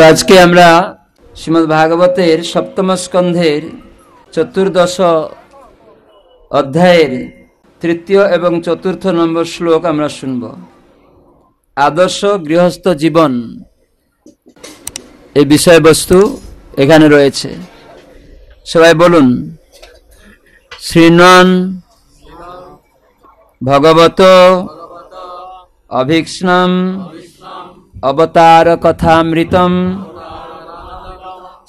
তো আজকে আমরা শ্রীমদ্ ভাগবতের সপ্তম স্কন্ধের চতুর্দশ অধ্যায়ের তৃতীয় এবং চতুর্থ নম্বর শ্লোক আমরা শুনব আদর্শ গৃহস্থ জীবন এই বিষয়বস্তু এখানে রয়েছে সবাই বলুন শ্রীনন ভগবত অভিক্ষ্ণম অবতার অবতারকথামৃতম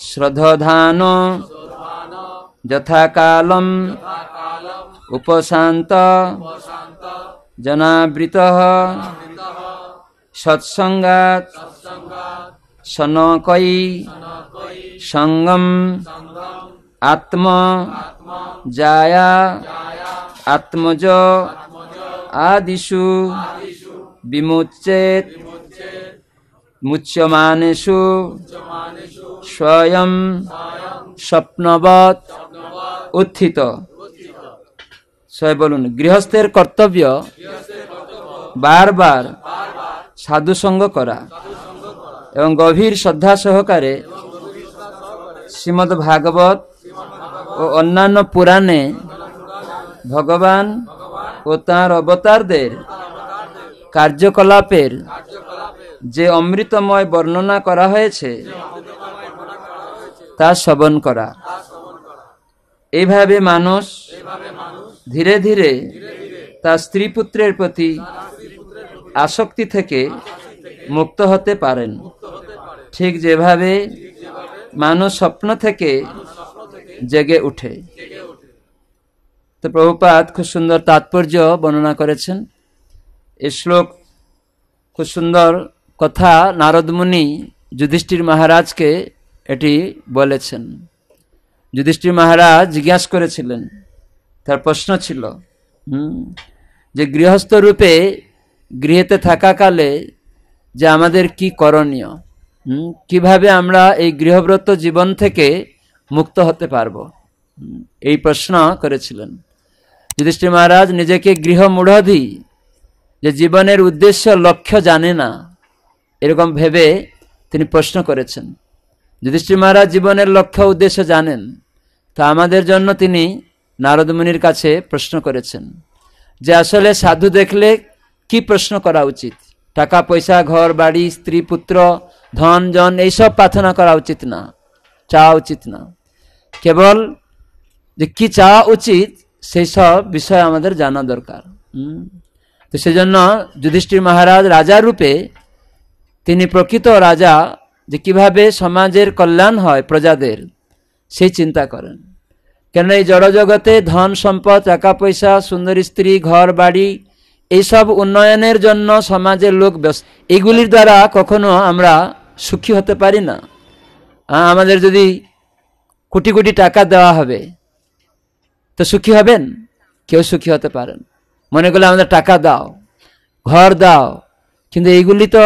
শ্রদ্ধান যথাকালম উপশান্ত জনাবৃত সৎসঙ্গাত সনকই সঙ্গম আত্ম জায়া আত্মজ আদিষু বিমুচ্চেত মুচ্যমানেষু স্বয়ং স্বপ্নবৎ উত্থিত বলুন গৃহস্থের কর্তব্য বারবার সাধুসঙ্গ করা এবং গভীর শ্রদ্ধা সহকারে শ্রীমদ ভাগবত ও অন্যান্য পুরাণে ভগবান ও তাঁর অবতারদের কার্যকলাপের যে অমৃতময় বর্ণনা করা হয়েছে তা শ্রবণ করা এইভাবে মানুষ ধীরে ধীরে তার স্ত্রী পুত্রের প্রতি আসক্তি থেকে মুক্ত হতে পারেন ঠিক যেভাবে মানুষ স্বপ্ন থেকে জেগে উঠে তো প্রভুপাত খুব সুন্দর তাৎপর্য বর্ণনা করেছেন এ শ্লোক খুব সুন্দর কথা নারদমুনি যুধিষ্ঠির মহারাজকে এটি বলেছেন যুধিষ্ঠির মহারাজ জিজ্ঞাসা করেছিলেন তার প্রশ্ন ছিল যে গৃহস্থ রূপে গৃহেতে থাকাকালে যে আমাদের কি করণীয় কিভাবে আমরা এই গৃহব্রত জীবন থেকে মুক্ত হতে পারব এই প্রশ্ন করেছিলেন যুধিষ্ঠির মহারাজ নিজেকে গৃহমূঢ় দিই যে জীবনের উদ্দেশ্য লক্ষ্য জানে না এরকম ভেবে তিনি প্রশ্ন করেছেন যুধিষ্ঠির মহারাজ জীবনের লক্ষ্য উদ্দেশ্য জানেন তা আমাদের জন্য তিনি নারদমুনির কাছে প্রশ্ন করেছেন যে আসলে সাধু দেখলে কি প্রশ্ন করা উচিত টাকা পয়সা ঘর বাড়ি স্ত্রী পুত্র ধন জন এইসব প্রার্থনা করা উচিত না চাওয়া উচিত না কেবল যে কি চাওয়া উচিত সেই সব বিষয় আমাদের জানা দরকার তো সেজন্য যুধিষ্ঠির মহারাজ রাজার রূপে তিনি প্রকৃত রাজা যে কিভাবে সমাজের কল্যাণ হয় প্রজাদের সেই চিন্তা করেন কেন এই জড়জগতে ধন সম্পদ টাকা পয়সা সুন্দর স্ত্রী ঘর বাড়ি এইসব উন্নয়নের জন্য সমাজের লোক ব্যস্ত এগুলির দ্বারা কখনো আমরা সুখী হতে পারি না আমাদের যদি কোটি কোটি টাকা দেওয়া হবে তো সুখী হবেন কেউ সুখী হতে পারেন মনে করলে আমাদের টাকা দাও ঘর দাও কিন্তু এইগুলি তো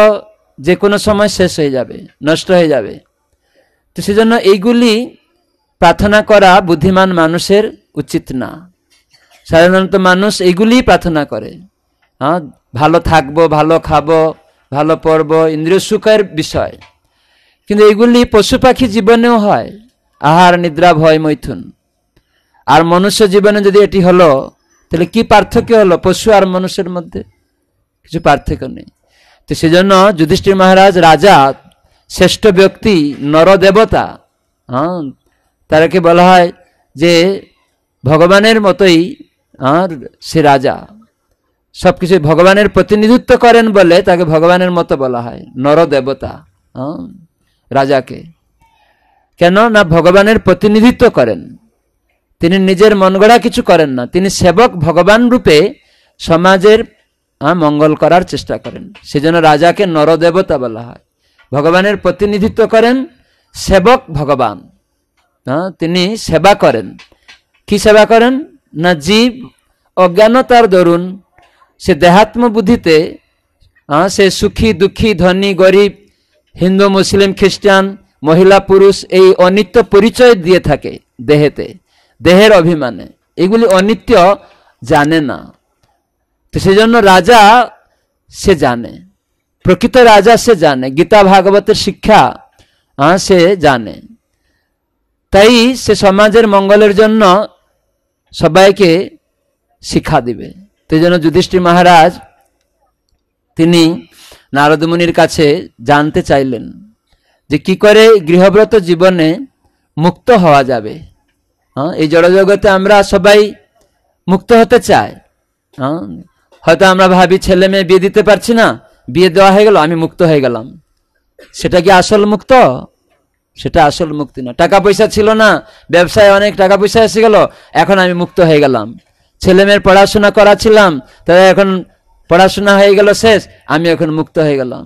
যে কোনো সময় শেষ হয়ে যাবে নষ্ট হয়ে যাবে তো সেজন্য এইগুলি প্রার্থনা করা বুদ্ধিমান মানুষের উচিত না সাধারণত মানুষ এইগুলিই প্রার্থনা করে হ্যাঁ ভালো থাকবো ভালো খাবো ভালো পরব ইন্দ্রিয় সুখের বিষয় কিন্তু এইগুলি পশু পাখি জীবনেও হয় আহার নিদ্রা ভয় মৈথুন আর মনুষ্য জীবনে যদি এটি হলো তাহলে কি পার্থক্য হলো পশু আর মানুষের মধ্যে কিছু পার্থক্য নেই তো সেজন্য যুধিষ্ঠির মহারাজ রাজা শ্রেষ্ঠ ব্যক্তি নরদেবতা হ্যাঁ তারাকে বলা হয় যে ভগবানের মতোই আর হ্যাঁ, সে রাজা সব কিছু ভগবানের প্রতিনিধিত্ব করেন বলে তাকে ভগবানের মতো বলা হয় নরদেবতা হ্যাঁ, রাজাকে কেন না ভগবানের প্রতিনিধিত্ব করেন তিনি নিজের মনগড়া কিছু করেন না তিনি সেবক ভগবান রূপে সমাজের মঙ্গল করার চেষ্টা করেন সেজন্য রাজাকে নরদেবতা বলা হয় ভগবানের প্রতিনিধিত্ব করেন সেবক ভগবান হ্যাঁ তিনি সেবা করেন কি সেবা করেন না জীব অজ্ঞানতার দরুন সে দেহাত্ম বুদ্ধিতে সে সুখী দুঃখী ধনী গরিব হিন্দু মুসলিম খ্রিস্টান মহিলা পুরুষ এই অনিত্য পরিচয় দিয়ে থাকে দেহেতে দেহের অভিমানে এগুলি অনিত্য জানে না তো সেজন্য রাজা সে জানে প্রকৃত রাজা সে জানে গীতা ভাগবতের শিক্ষা সে জানে তাই সে সমাজের মঙ্গলের জন্য সবাইকে শিক্ষা দিবে তো জন্য যুধিষ্ঠির মহারাজ তিনি নারদমুনির কাছে জানতে চাইলেন যে কি করে গৃহব্রত জীবনে মুক্ত হওয়া যাবে হ্যাঁ এই জড়জগতে আমরা সবাই মুক্ত হতে চাই হ্যাঁ হয়তো আমরা ভাবি ছেলে মেয়ে বিয়ে দিতে পারছি না বিয়ে দেওয়া হয়ে গেল আমি মুক্ত হয়ে গেলাম সেটা কি আসল মুক্ত সেটা আসল মুক্তি না টাকা পয়সা ছিল না ব্যবসায় অনেক টাকা পয়সা এসে গেল এখন আমি মুক্ত হয়ে গেলাম ছেলে মেয়ের পড়াশোনা করাছিলাম তবে এখন পড়াশোনা হয়ে গেল শেষ আমি এখন মুক্ত হয়ে গেলাম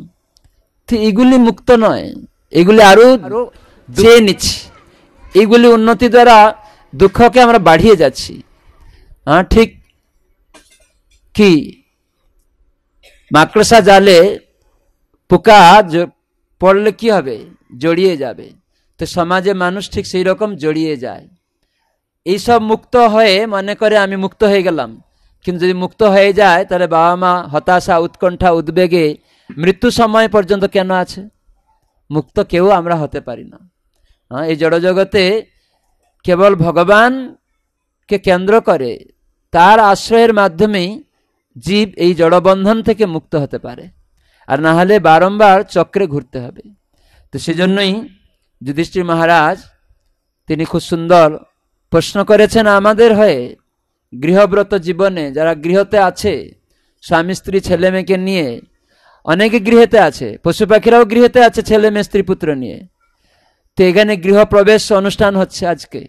এগুলি মুক্ত নয় এগুলি আরো চেয়ে নিচ্ছি এগুলি উন্নতি দ্বারা দুঃখকে আমরা বাড়িয়ে যাচ্ছি হ্যাঁ ঠিক কি মাকড়সা জালে পোকা পড়লে কি হবে জড়িয়ে যাবে তো সমাজে মানুষ ঠিক সেই রকম জড়িয়ে যায় এইসব মুক্ত হয়ে মনে করে আমি মুক্ত হয়ে গেলাম কিন্তু যদি মুক্ত হয়ে যায় তাহলে বাবা মা হতাশা উৎকণ্ঠা উদ্বেগে মৃত্যু সময় পর্যন্ত কেন আছে মুক্ত কেউ আমরা হতে পারি না হ্যাঁ এই জড়জগতে কেবল ভগবানকে কেন্দ্র করে তার আশ্রয়ের মাধ্যমেই জীব এই জড়বন্ধন থেকে মুক্ত হতে পারে আর না হলে বারংবার চক্রে ঘুরতে হবে তো সেজন্যই যুধিষ্ঠির মহারাজ তিনি খুব সুন্দর প্রশ্ন করেছেন আমাদের হয়ে গৃহব্রত জীবনে যারা গৃহতে আছে স্বামী স্ত্রী ছেলে মেয়েকে নিয়ে অনেক গৃহেতে আছে পশু পাখিরাও গৃহেতে আছে ছেলে মেয়ে স্ত্রী পুত্র নিয়ে তো এখানে গৃহপ্রবেশ অনুষ্ঠান হচ্ছে আজকে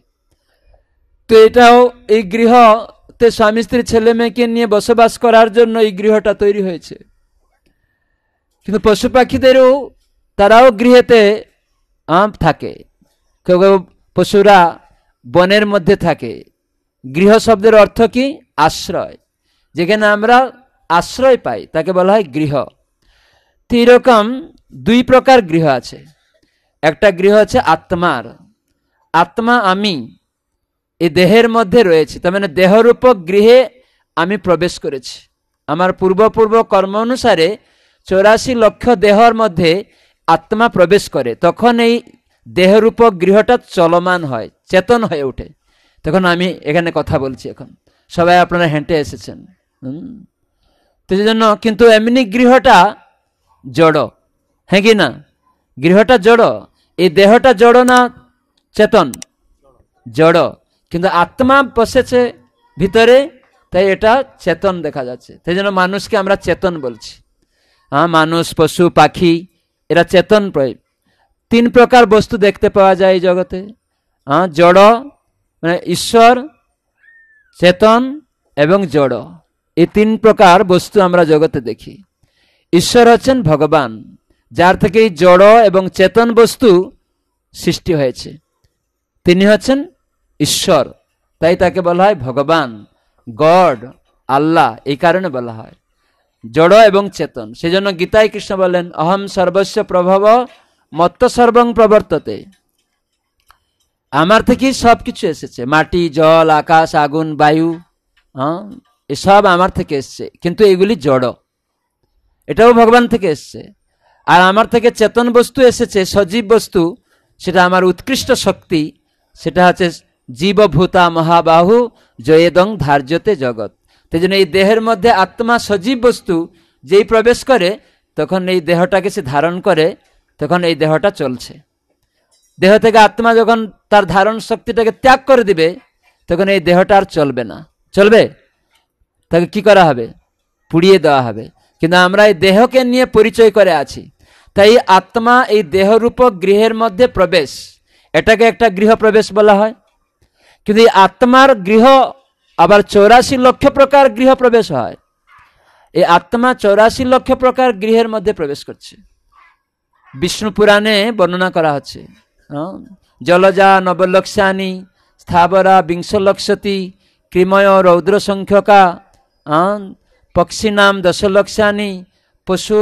তো এটাও এই গৃহ দূরত্বে স্বামী স্ত্রী ছেলে মেয়েকে নিয়ে বসবাস করার জন্য এই গৃহটা তৈরি হয়েছে কিন্তু পশু পাখিদেরও তারাও গৃহেতে আম থাকে কেউ কেউ পশুরা বনের মধ্যে থাকে গৃহ শব্দের অর্থ কি আশ্রয় যেখানে আমরা আশ্রয় পাই তাকে বলা হয় গৃহ তো এরকম দুই প্রকার গৃহ আছে একটা গৃহ আছে আত্মার আত্মা আমি এই দেহের মধ্যে রয়েছে তার মানে দেহরূপক গৃহে আমি প্রবেশ করেছি আমার পূর্বপূর্ব কর্ম অনুসারে চৌরাশি লক্ষ দেহর মধ্যে আত্মা প্রবেশ করে তখন এই দেহরূপক গৃহটা চলমান হয় চেতন হয়ে ওঠে তখন আমি এখানে কথা বলছি এখন সবাই আপনারা হেঁটে এসেছেন তো জন্য কিন্তু এমনি গৃহটা জড় হ্যাঁ কি না গৃহটা জড় এই দেহটা জড় না চেতন জড় কিন্তু আত্মা বসেছে ভিতরে তাই এটা চেতন দেখা যাচ্ছে তাই জন্য মানুষকে আমরা চেতন বলছি হ্যাঁ মানুষ পশু পাখি এরা চেতন প্রয়োগ তিন প্রকার বস্তু দেখতে পাওয়া যায় এই জগতে হ্যাঁ জড় মানে ঈশ্বর চেতন এবং জড় এই তিন প্রকার বস্তু আমরা জগতে দেখি ঈশ্বর হচ্ছেন ভগবান যার থেকে জড় এবং চেতন বস্তু সৃষ্টি হয়েছে তিনি হচ্ছেন ঈশ্বর তাই তাকে বলা হয় ভগবান গড আল্লাহ এই কারণে বলা হয় জড় এবং চেতন সেজন্য গীতায় কৃষ্ণ বলেন অহম সর্বস্ব প্রভাব মত্ত সর্বং প্রবর্ততে আমার থেকেই সব কিছু এসেছে মাটি জল আকাশ আগুন বায়ু হ্যাঁ এসব আমার থেকে এসছে কিন্তু এগুলি জড় এটাও ভগবান থেকে এসছে আর আমার থেকে চেতন বস্তু এসেছে সজীব বস্তু সেটা আমার উৎকৃষ্ট শক্তি সেটা হচ্ছে জীবভূতা মহাবাহু জয়েদং ধার্যতে জগৎ সেই জন্য এই দেহের মধ্যে আত্মা সজীব বস্তু যেই প্রবেশ করে তখন এই দেহটাকে সে ধারণ করে তখন এই দেহটা চলছে দেহ থেকে আত্মা যখন তার ধারণ শক্তিটাকে ত্যাগ করে দিবে তখন এই দেহটা আর চলবে না চলবে তাকে কি করা হবে পুড়িয়ে দেওয়া হবে কিন্তু আমরা এই দেহকে নিয়ে পরিচয় করে আছি তাই আত্মা এই দেহরূপ গৃহের মধ্যে প্রবেশ এটাকে একটা গৃহ প্রবেশ বলা হয় কিন্তু এই আত্মার গৃহ আবার চৌরাশি লক্ষ প্রকার গৃহ প্রবেশ হয় এই আত্মা চৌরাশি লক্ষ প্রকার গৃহের মধ্যে প্রবেশ করছে বিষ্ণু পুরাণে বর্ণনা করা হচ্ছে জলজা নবলক্ষানি স্থাবরা লক্ষতি ক্রিময় রৌদ্র সংখ্যকা দশ লক্ষানি পশু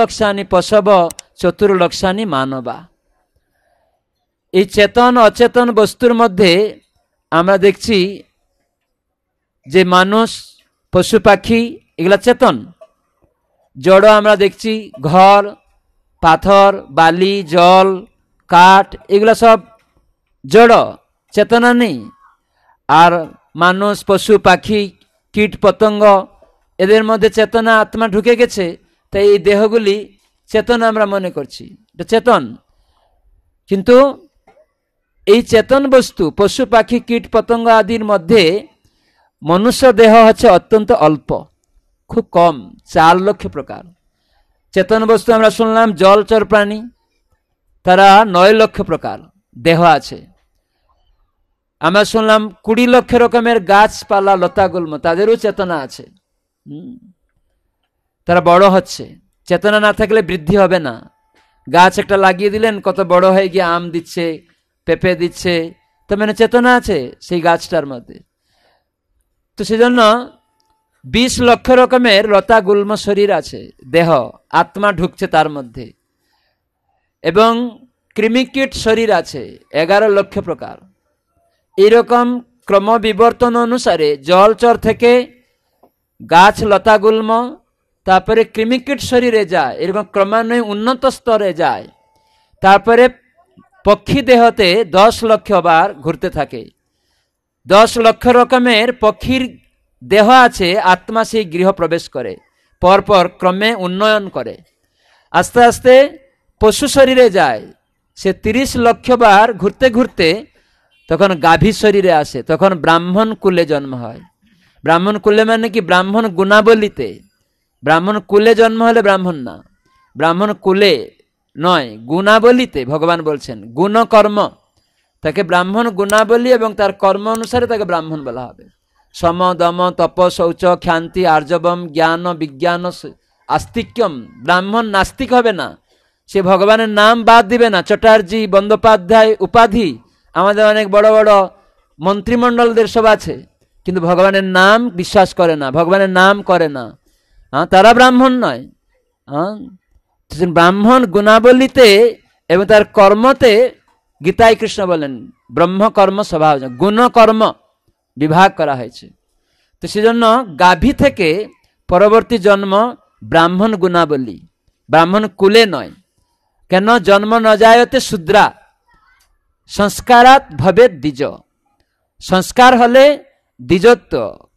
লক্ষানি পশব লক্ষানি মানবা এই চেতন অচেতন বস্তুর মধ্যে আমরা দেখছি যে মানুষ পশু পাখি এগুলা চেতন জড় আমরা দেখছি ঘর পাথর বালি জল কাঠ এগুলো সব জড় চেতনা নেই আর মানুষ পশু পাখি কীট পতঙ্গ এদের মধ্যে চেতনা আত্মা ঢুকে গেছে তাই এই দেহগুলি চেতন আমরা মনে করছি এটা চেতন কিন্তু এই চেতন বস্তু পশু পাখি কীট পতঙ্গ আদির মধ্যে মনুষ্য দেহ হচ্ছে অত্যন্ত অল্প খুব কম চার লক্ষ প্রকার চেতন বস্তু আমরা শুনলাম জলচর প্রাণী তারা নয় লক্ষ প্রকার দেহ আছে আমরা শুনলাম কুড়ি লক্ষ রকমের গাছপালা লতাগুল্ম তাদেরও চেতনা আছে তারা বড় হচ্ছে চেতনা না থাকলে বৃদ্ধি হবে না গাছ একটা লাগিয়ে দিলেন কত বড় হয়ে গিয়ে আম দিচ্ছে পেঁপে দিচ্ছে তো মানে চেতনা আছে সেই গাছটার মধ্যে তো সেজন্য বিশ লক্ষ রকমের লতা গুল্ম শরীর আছে দেহ আত্মা ঢুকছে তার মধ্যে এবং ক্রিমিকিট শরীর আছে এগারো লক্ষ প্রকার এরকম ক্রমবিবর্তন অনুসারে জলচর থেকে গাছ লতা গুল্ম তারপরে ক্রিমিকিট শরীরে যায় এরকম ক্রমান্বয়ে উন্নত স্তরে যায় তারপরে পক্ষী দেহতে দশ লক্ষ বার ঘুরতে থাকে দশ লক্ষ রকমের পক্ষীর দেহ আছে আত্মা সেই গৃহ প্রবেশ করে পরপর ক্রমে উন্নয়ন করে আস্তে আস্তে পশু শরীরে যায় সে তিরিশ লক্ষ বার ঘুরতে ঘুরতে তখন গাভী শরীরে আসে তখন ব্রাহ্মণ কুলে জন্ম হয় ব্রাহ্মণ কুলে মানে কি ব্রাহ্মণ গুণাবলিতে ব্রাহ্মণ কুলে জন্ম হলে ব্রাহ্মণ না ব্রাহ্মণ কুলে নয় গুণাবলীতে ভগবান বলছেন গুণকর্ম তাকে ব্রাহ্মণ গুণাবলী এবং তার কর্ম অনুসারে তাকে ব্রাহ্মণ বলা হবে সম দম তপ শৌচ খ্যান্তি আর্যবম জ্ঞান বিজ্ঞান আস্তিক্যম ব্রাহ্মণ নাস্তিক হবে না সে ভগবানের নাম বাদ দিবে না চট্টার্জি বন্দ্যোপাধ্যায় উপাধি আমাদের অনেক বড় বড় মন্ত্রিমণ্ডলদের সব আছে কিন্তু ভগবানের নাম বিশ্বাস করে না ভগবানের নাম করে না হ্যাঁ তারা ব্রাহ্মণ নয় হ্যাঁ ব্রাহ্মণ গুণাবলীতে এবং তার কর্মতে গীতায় কৃষ্ণ বলেন ব্রহ্মকর্ম স্বভাব গুণকর্ম বিভাগ করা হয়েছে তো সেজন্য গাভী থেকে পরবর্তী জন্ম ব্রাহ্মণ গুণাবলী ব্রাহ্মণ কুলে নয় কেন জন্ম ন যায়তে শূদ্রা সংস্কারাত ভবে দ্বিজ সংস্কার হলে দ্বিজত্ব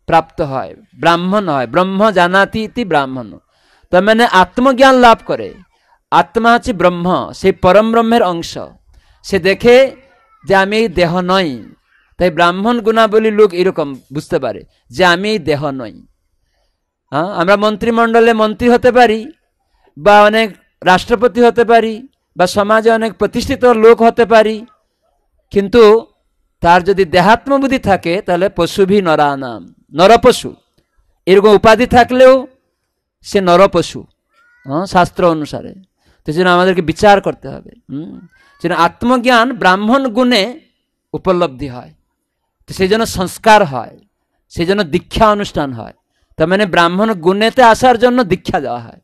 প্রাপ্ত হয় ব্রাহ্মণ হয় ব্রহ্ম জানাতি ইতি ব্রাহ্মণ তার মানে আত্মজ্ঞান লাভ করে আত্মা হচ্ছে ব্রহ্ম সেই পরম ব্রহ্মের অংশ সে দেখে যে আমি এই দেহ নই তাই ব্রাহ্মণ গুণাবলী লোক এরকম বুঝতে পারে যে আমি এই দেহ নই হ্যাঁ আমরা মন্ত্রিমণ্ডলে মন্ত্রী হতে পারি বা অনেক রাষ্ট্রপতি হতে পারি বা সমাজে অনেক প্রতিষ্ঠিত লোক হতে পারি কিন্তু তার যদি দেহাত্মবুদ্ধি থাকে তাহলে পশুভি নরানাম নরপশু এরকম উপাধি থাকলেও সে নরপশু হ্যাঁ শাস্ত্র অনুসারে তো জন্য আমাদেরকে বিচার করতে হবে যেন আত্মজ্ঞান ব্রাহ্মণ গুণে উপলব্ধি হয় তো সেই জন্য সংস্কার হয় সেই জন্য দীক্ষা অনুষ্ঠান হয় তার মানে ব্রাহ্মণ গুণেতে আসার জন্য দীক্ষা দেওয়া হয়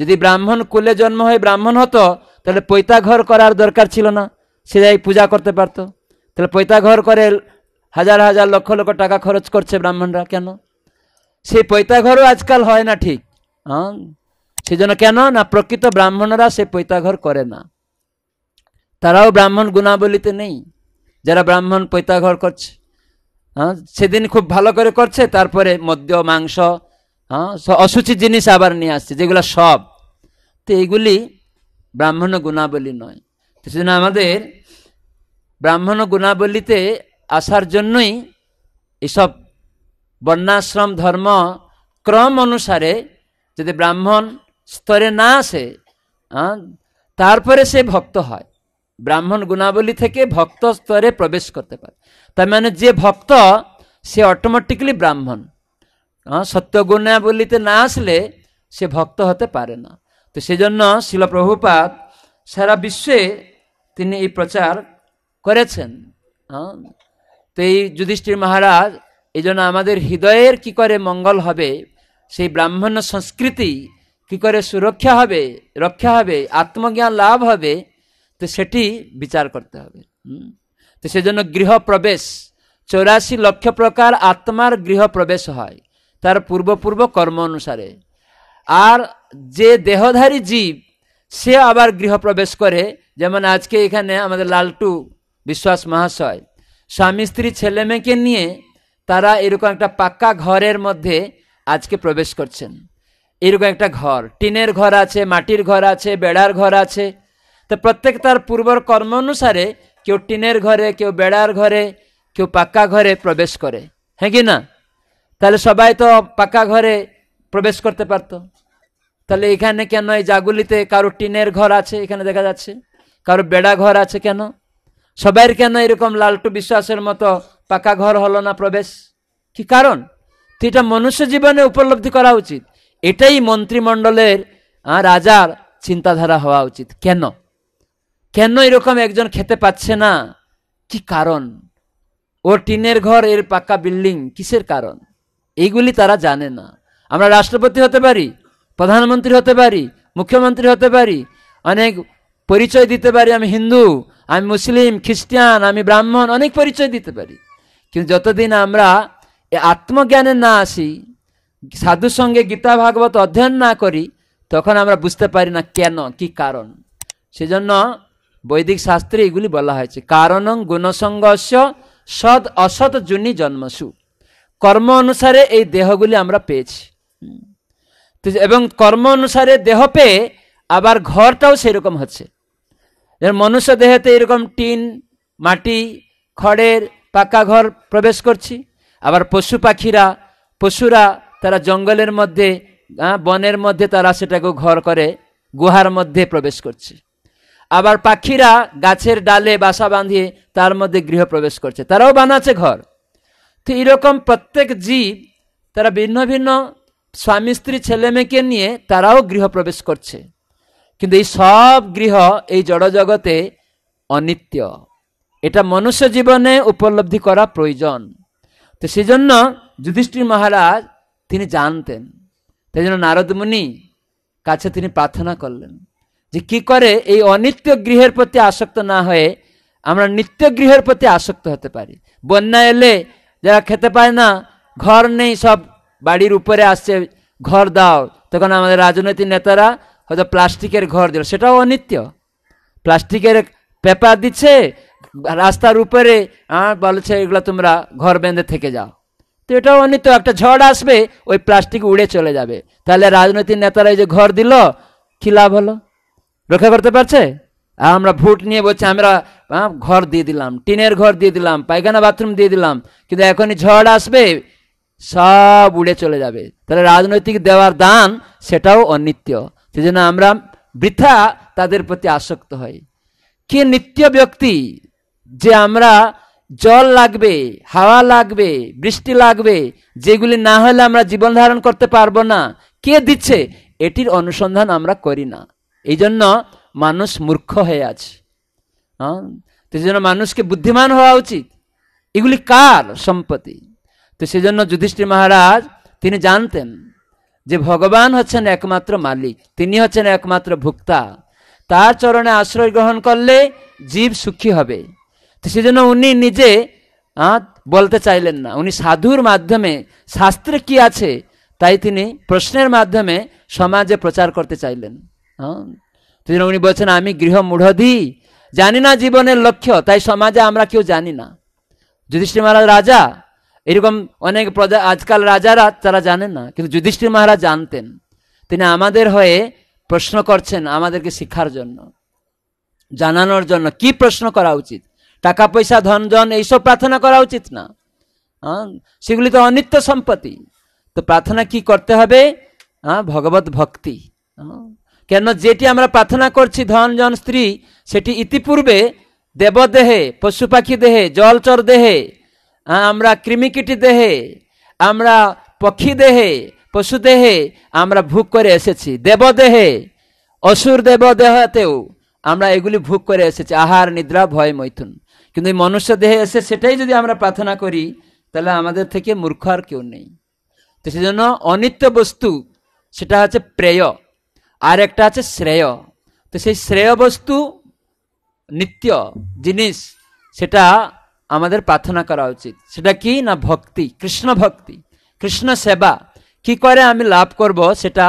যদি ব্রাহ্মণ কুলে জন্ম হয়ে ব্রাহ্মণ হতো তাহলে পৈতা ঘর করার দরকার ছিল না সে যাই পূজা করতে পারত তাহলে পৈতা ঘর করে হাজার হাজার লক্ষ লক্ষ টাকা খরচ করছে ব্রাহ্মণরা কেন সেই পৈতা ঘরও আজকাল হয় না ঠিক হ্যাঁ সেজন্য কেন না প্রকৃত ব্রাহ্মণরা সে পৈতাঘর করে না তারাও ব্রাহ্মণ গুণাবলিতে নেই যারা ব্রাহ্মণ পৈতাঘর করছে হ্যাঁ সেদিন খুব ভালো করে করছে তারপরে মদ্য মাংস হ্যাঁ অসুচি জিনিস আবার নিয়ে আসছে যেগুলো সব তো এইগুলি ব্রাহ্মণ গুণাবলী নয় তো সেজন্য আমাদের ব্রাহ্মণ গুণাবলীতে আসার জন্যই এসব বর্ণাশ্রম ধর্ম ক্রম অনুসারে যদি ব্রাহ্মণ স্তরে না আসে তারপরে সে ভক্ত হয় ব্রাহ্মণ গুণাবলী থেকে ভক্ত স্তরে প্রবেশ করতে পারে তার মানে যে ভক্ত সে অটোমেটিকলি ব্রাহ্মণ সত্য গুণাবলীতে না আসলে সে ভক্ত হতে পারে না তো সেজন্য শিলপ্রভুপাত সারা বিশ্বে তিনি এই প্রচার করেছেন হ্যাঁ তো এই যুধিষ্ঠির মহারাজ এই আমাদের হৃদয়ের কি করে মঙ্গল হবে সেই ব্রাহ্মণ্য সংস্কৃতি কি করে সুরক্ষা হবে রক্ষা হবে আত্মজ্ঞান লাভ হবে তো সেটি বিচার করতে হবে তো সেজন্য গৃহপ্রবেশ চৌরাশি লক্ষ প্রকার আত্মার গৃহপ্রবেশ হয় তার পূর্বপূর্ব কর্ম অনুসারে আর যে দেহধারী জীব সে আবার গৃহপ্রবেশ করে যেমন আজকে এখানে আমাদের লালটু বিশ্বাস মহাশয় স্বামী স্ত্রী ছেলে মেয়েকে নিয়ে তারা এরকম একটা পাক্কা ঘরের মধ্যে আজকে প্রবেশ করছেন এরকম একটা ঘর টিনের ঘর আছে মাটির ঘর আছে বেড়ার ঘর আছে তো প্রত্যেক তার পূর্বর কর্ম অনুসারে কেউ টিনের ঘরে কেউ বেড়ার ঘরে কেউ পাক্কা ঘরে প্রবেশ করে হ্যাঁ কি না তাহলে সবাই তো পাকা ঘরে প্রবেশ করতে পারতো তাহলে এখানে কেন এই জাগুলিতে কারো টিনের ঘর আছে এখানে দেখা যাচ্ছে কারো বেড়া ঘর আছে কেন সবাইয়ের কেন এরকম লালটু বিশ্বাসের মতো পাকা ঘর হলো না প্রবেশ কি কারণ এটা মনুষ্য জীবনে উপলব্ধি করা উচিত এটাই মন্ত্রিমণ্ডলের রাজার চিন্তাধারা হওয়া উচিত কেন কেন এরকম একজন খেতে পাচ্ছে না কি কারণ ওর টিনের ঘর এর পাকা বিল্ডিং কিসের কারণ এইগুলি তারা জানে না আমরা রাষ্ট্রপতি হতে পারি প্রধানমন্ত্রী হতে পারি মুখ্যমন্ত্রী হতে পারি অনেক পরিচয় দিতে পারি আমি হিন্দু আমি মুসলিম খ্রিস্টান আমি ব্রাহ্মণ অনেক পরিচয় দিতে পারি কিন্তু যতদিন আমরা আত্মজ্ঞানে না আসি সাধুর সঙ্গে গীতা ভাগবত অধ্যয়ন না করি তখন আমরা বুঝতে পারি না কেন কি কারণ সেজন্য বৈদিক শাস্ত্রে এগুলি বলা হয়েছে কারণ গুণসঙ্গস সৎ অসৎ জুনি জন্মসু কর্ম অনুসারে এই দেহগুলি আমরা পেয়েছি এবং কর্ম অনুসারে দেহ পেয়ে আবার ঘরটাও সেরকম হচ্ছে মনুষ্য দেহেতে এরকম টিন মাটি খড়ের পাকা ঘর প্রবেশ করছি আবার পশু পাখিরা পশুরা তারা জঙ্গলের মধ্যে বনের মধ্যে তারা সেটাকে ঘর করে গুহার মধ্যে প্রবেশ করছে আবার পাখিরা গাছের ডালে বাসা বাঁধিয়ে তার মধ্যে গৃহ প্রবেশ করছে তারাও বানাচ্ছে ঘর তো এরকম প্রত্যেক জীব তারা ভিন্ন ভিন্ন স্বামী স্ত্রী ছেলে মেয়েকে নিয়ে তারাও গৃহ প্রবেশ করছে কিন্তু এই সব গৃহ এই জড়জগতে অনিত্য এটা মনুষ্য জীবনে উপলব্ধি করা প্রয়োজন তো সেজন্য যুধিষ্ঠির মহারাজ তিনি জানতেন তাই জন্য নারদমুনি কাছে তিনি প্রার্থনা করলেন যে কি করে এই অনিত্য গৃহের প্রতি আসক্ত না হয়ে আমরা নিত্য গৃহের প্রতি আসক্ত হতে পারি বন্যা এলে যারা খেতে পায় না ঘর নেই সব বাড়ির উপরে আসছে ঘর দাও তখন আমাদের রাজনৈতিক নেতারা হয়তো প্লাস্টিকের ঘর দিল সেটাও অনিত্য প্লাস্টিকের পেপার দিচ্ছে রাস্তার উপরে বলছে এগুলো তোমরা ঘর বেঁধে থেকে যাও তো এটাও অনিত একটা ঝড় আসবে ওই প্লাস্টিক উড়ে চলে যাবে তাহলে রাজনৈতিক নেতারা এই যে ঘর দিল কি লাভ হলো রক্ষা করতে পারছে আমরা ভোট নিয়ে বলছি আমরা ঘর দিয়ে দিলাম টিনের ঘর দিয়ে দিলাম পায়খানা বাথরুম দিয়ে দিলাম কিন্তু এখনই ঝড় আসবে সব উড়ে চলে যাবে তাহলে রাজনৈতিক দেওয়ার দান সেটাও অনিত্য সেই জন্য আমরা বৃথা তাদের প্রতি আসক্ত হই কে নিত্য ব্যক্তি যে আমরা জল লাগবে হাওয়া লাগবে বৃষ্টি লাগবে যেগুলি না হলে আমরা জীবন ধারণ করতে পারবো না কে দিচ্ছে এটির অনুসন্ধান আমরা করি না এই জন্য মানুষ মূর্খ হয়ে আছে হ্যাঁ তো জন্য মানুষকে বুদ্ধিমান হওয়া উচিত এগুলি কার সম্পত্তি তো সেজন্য যুধিষ্ঠির মহারাজ তিনি জানতেন যে ভগবান হচ্ছেন একমাত্র মালিক তিনি হচ্ছেন একমাত্র ভুক্তা তার চরণে আশ্রয় গ্রহণ করলে জীব সুখী হবে তো সেজন্য উনি নিজে বলতে চাইলেন না উনি সাধুর মাধ্যমে শাস্ত্রে কি আছে তাই তিনি প্রশ্নের মাধ্যমে সমাজে প্রচার করতে চাইলেন হ্যাঁ উনি বলছেন আমি মূঢ়ধি জানি না জীবনের লক্ষ্য তাই সমাজে আমরা কেউ জানি না যুধিষ্ঠির মহারাজ রাজা এরকম অনেক প্রজা আজকাল রাজারা তারা জানেন না কিন্তু যুধিষ্ঠির মহারাজ জানতেন তিনি আমাদের হয়ে প্রশ্ন করছেন আমাদেরকে শিক্ষার জন্য জানানোর জন্য কি প্রশ্ন করা উচিত টাকা পয়সা ধন জন এইসব প্রার্থনা করা উচিত না হ্যাঁ সেগুলি তো অনিত্য সম্পত্তি তো প্রার্থনা কি করতে হবে হ্যাঁ ভগবত ভক্তি হ্যাঁ, কেন যেটি আমরা প্রার্থনা করছি ধন জন স্ত্রী সেটি ইতিপূর্বে দেবদেহে পশু পাখি দেহে জলচর দেহে হ্যাঁ, আমরা কৃমিকিটি দেহে আমরা পক্ষী দেহে পশু দেহে আমরা ভোগ করে এসেছি দেবদেহে অসুর দেবদেহতেও আমরা এগুলি ভোগ করে এসেছি আহার নিদ্রা ভয় মৈথুন কিন্তু এই মনুষ্য দেহে এসে সেটাই যদি আমরা প্রার্থনা করি তাহলে আমাদের থেকে মূর্খ আর কেউ নেই তো সেজন্য অনিত্য বস্তু সেটা হচ্ছে প্রেয় আর একটা আছে শ্রেয় তো সেই শ্রেয় বস্তু নিত্য জিনিস সেটা আমাদের প্রার্থনা করা উচিত সেটা কি না ভক্তি কৃষ্ণ ভক্তি কৃষ্ণ সেবা কি করে আমি লাভ করব সেটা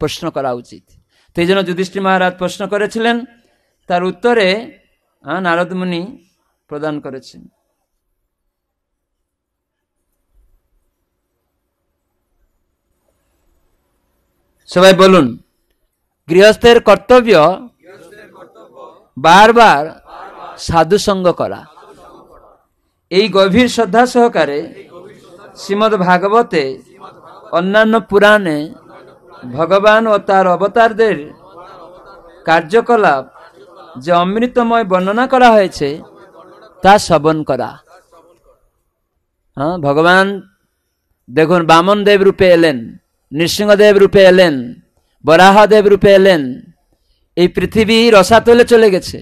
প্রশ্ন করা উচিত তো এই জন্য যুধিষ্ঠির মহারাজ প্রশ্ন করেছিলেন তার উত্তরে নারদমুনি প্রদান করেছেন সবাই বলুন গৃহস্থের কর্তব্য বারবার সাধুসঙ্গ করা এই গভীর শ্রদ্ধা সহকারে শ্রীমদ ভাগবতে অন্যান্য পুরাণে ভগবান ও তার অবতারদের কার্যকলাপ যে অমৃতময় বর্ণনা করা হয়েছে তা শ্রবণ করা হ্যাঁ ভগবান দেখুন বামনদেব রূপে এলেন নৃসিংহদেব রূপে এলেন বরাহদেব রূপে এলেন এই পৃথিবী রসাতলে চলে গেছে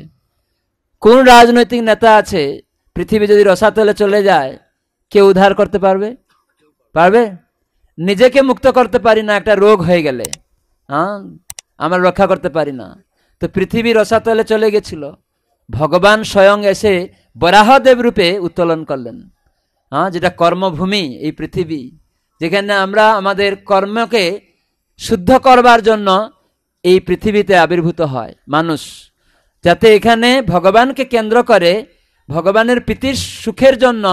কোন রাজনৈতিক নেতা আছে পৃথিবী যদি রসাতলে চলে যায় কেউ উদ্ধার করতে পারবে পারবে নিজেকে মুক্ত করতে পারি না একটা রোগ হয়ে গেলে হ্যাঁ আমরা রক্ষা করতে পারি না তো পৃথিবী রসাতলে চলে গেছিল ভগবান স্বয়ং এসে বরাহদেব রূপে উত্তোলন করলেন হ্যাঁ যেটা কর্মভূমি এই পৃথিবী যেখানে আমরা আমাদের কর্মকে শুদ্ধ করবার জন্য এই পৃথিবীতে আবির্ভূত হয় মানুষ যাতে এখানে ভগবানকে কেন্দ্র করে ভগবানের প্রীতির সুখের জন্য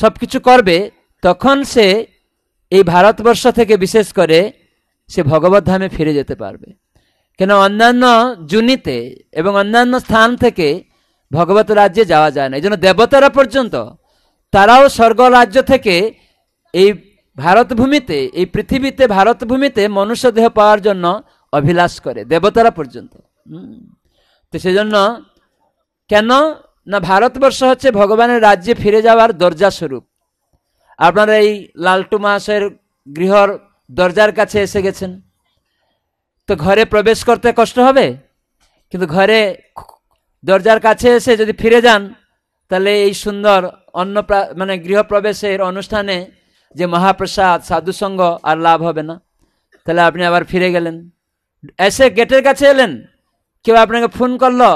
সব কিছু করবে তখন সে এই ভারতবর্ষ থেকে বিশেষ করে সে ভগবত ধামে ফিরে যেতে পারবে কেন অন্যান্য জুনিতে এবং অন্যান্য স্থান থেকে ভগবত রাজ্যে যাওয়া যায় না এই জন্য দেবতারা পর্যন্ত তারাও স্বর্গ রাজ্য থেকে এই ভারতভূমিতে এই পৃথিবীতে ভারতভূমিতে মনুষ্য দেহ পাওয়ার জন্য অভিলাষ করে দেবতারা পর্যন্ত তো সেজন্য কেন না ভারতবর্ষ হচ্ছে ভগবানের রাজ্যে ফিরে যাওয়ার দরজা স্বরূপ আপনারা এই লালটু মাসের গৃহর দরজার কাছে এসে গেছেন তো ঘরে প্রবেশ করতে কষ্ট হবে কিন্তু ঘরে দরজার কাছে এসে যদি ফিরে যান তাহলে এই সুন্দর অন্ন মানে গৃহপ্রবেশের অনুষ্ঠানে যে মহাপ্রসাদ সাধুসঙ্গ আর লাভ হবে না তাহলে আপনি আবার ফিরে গেলেন এসে গেটের কাছে এলেন কেউ আপনাকে ফোন করলো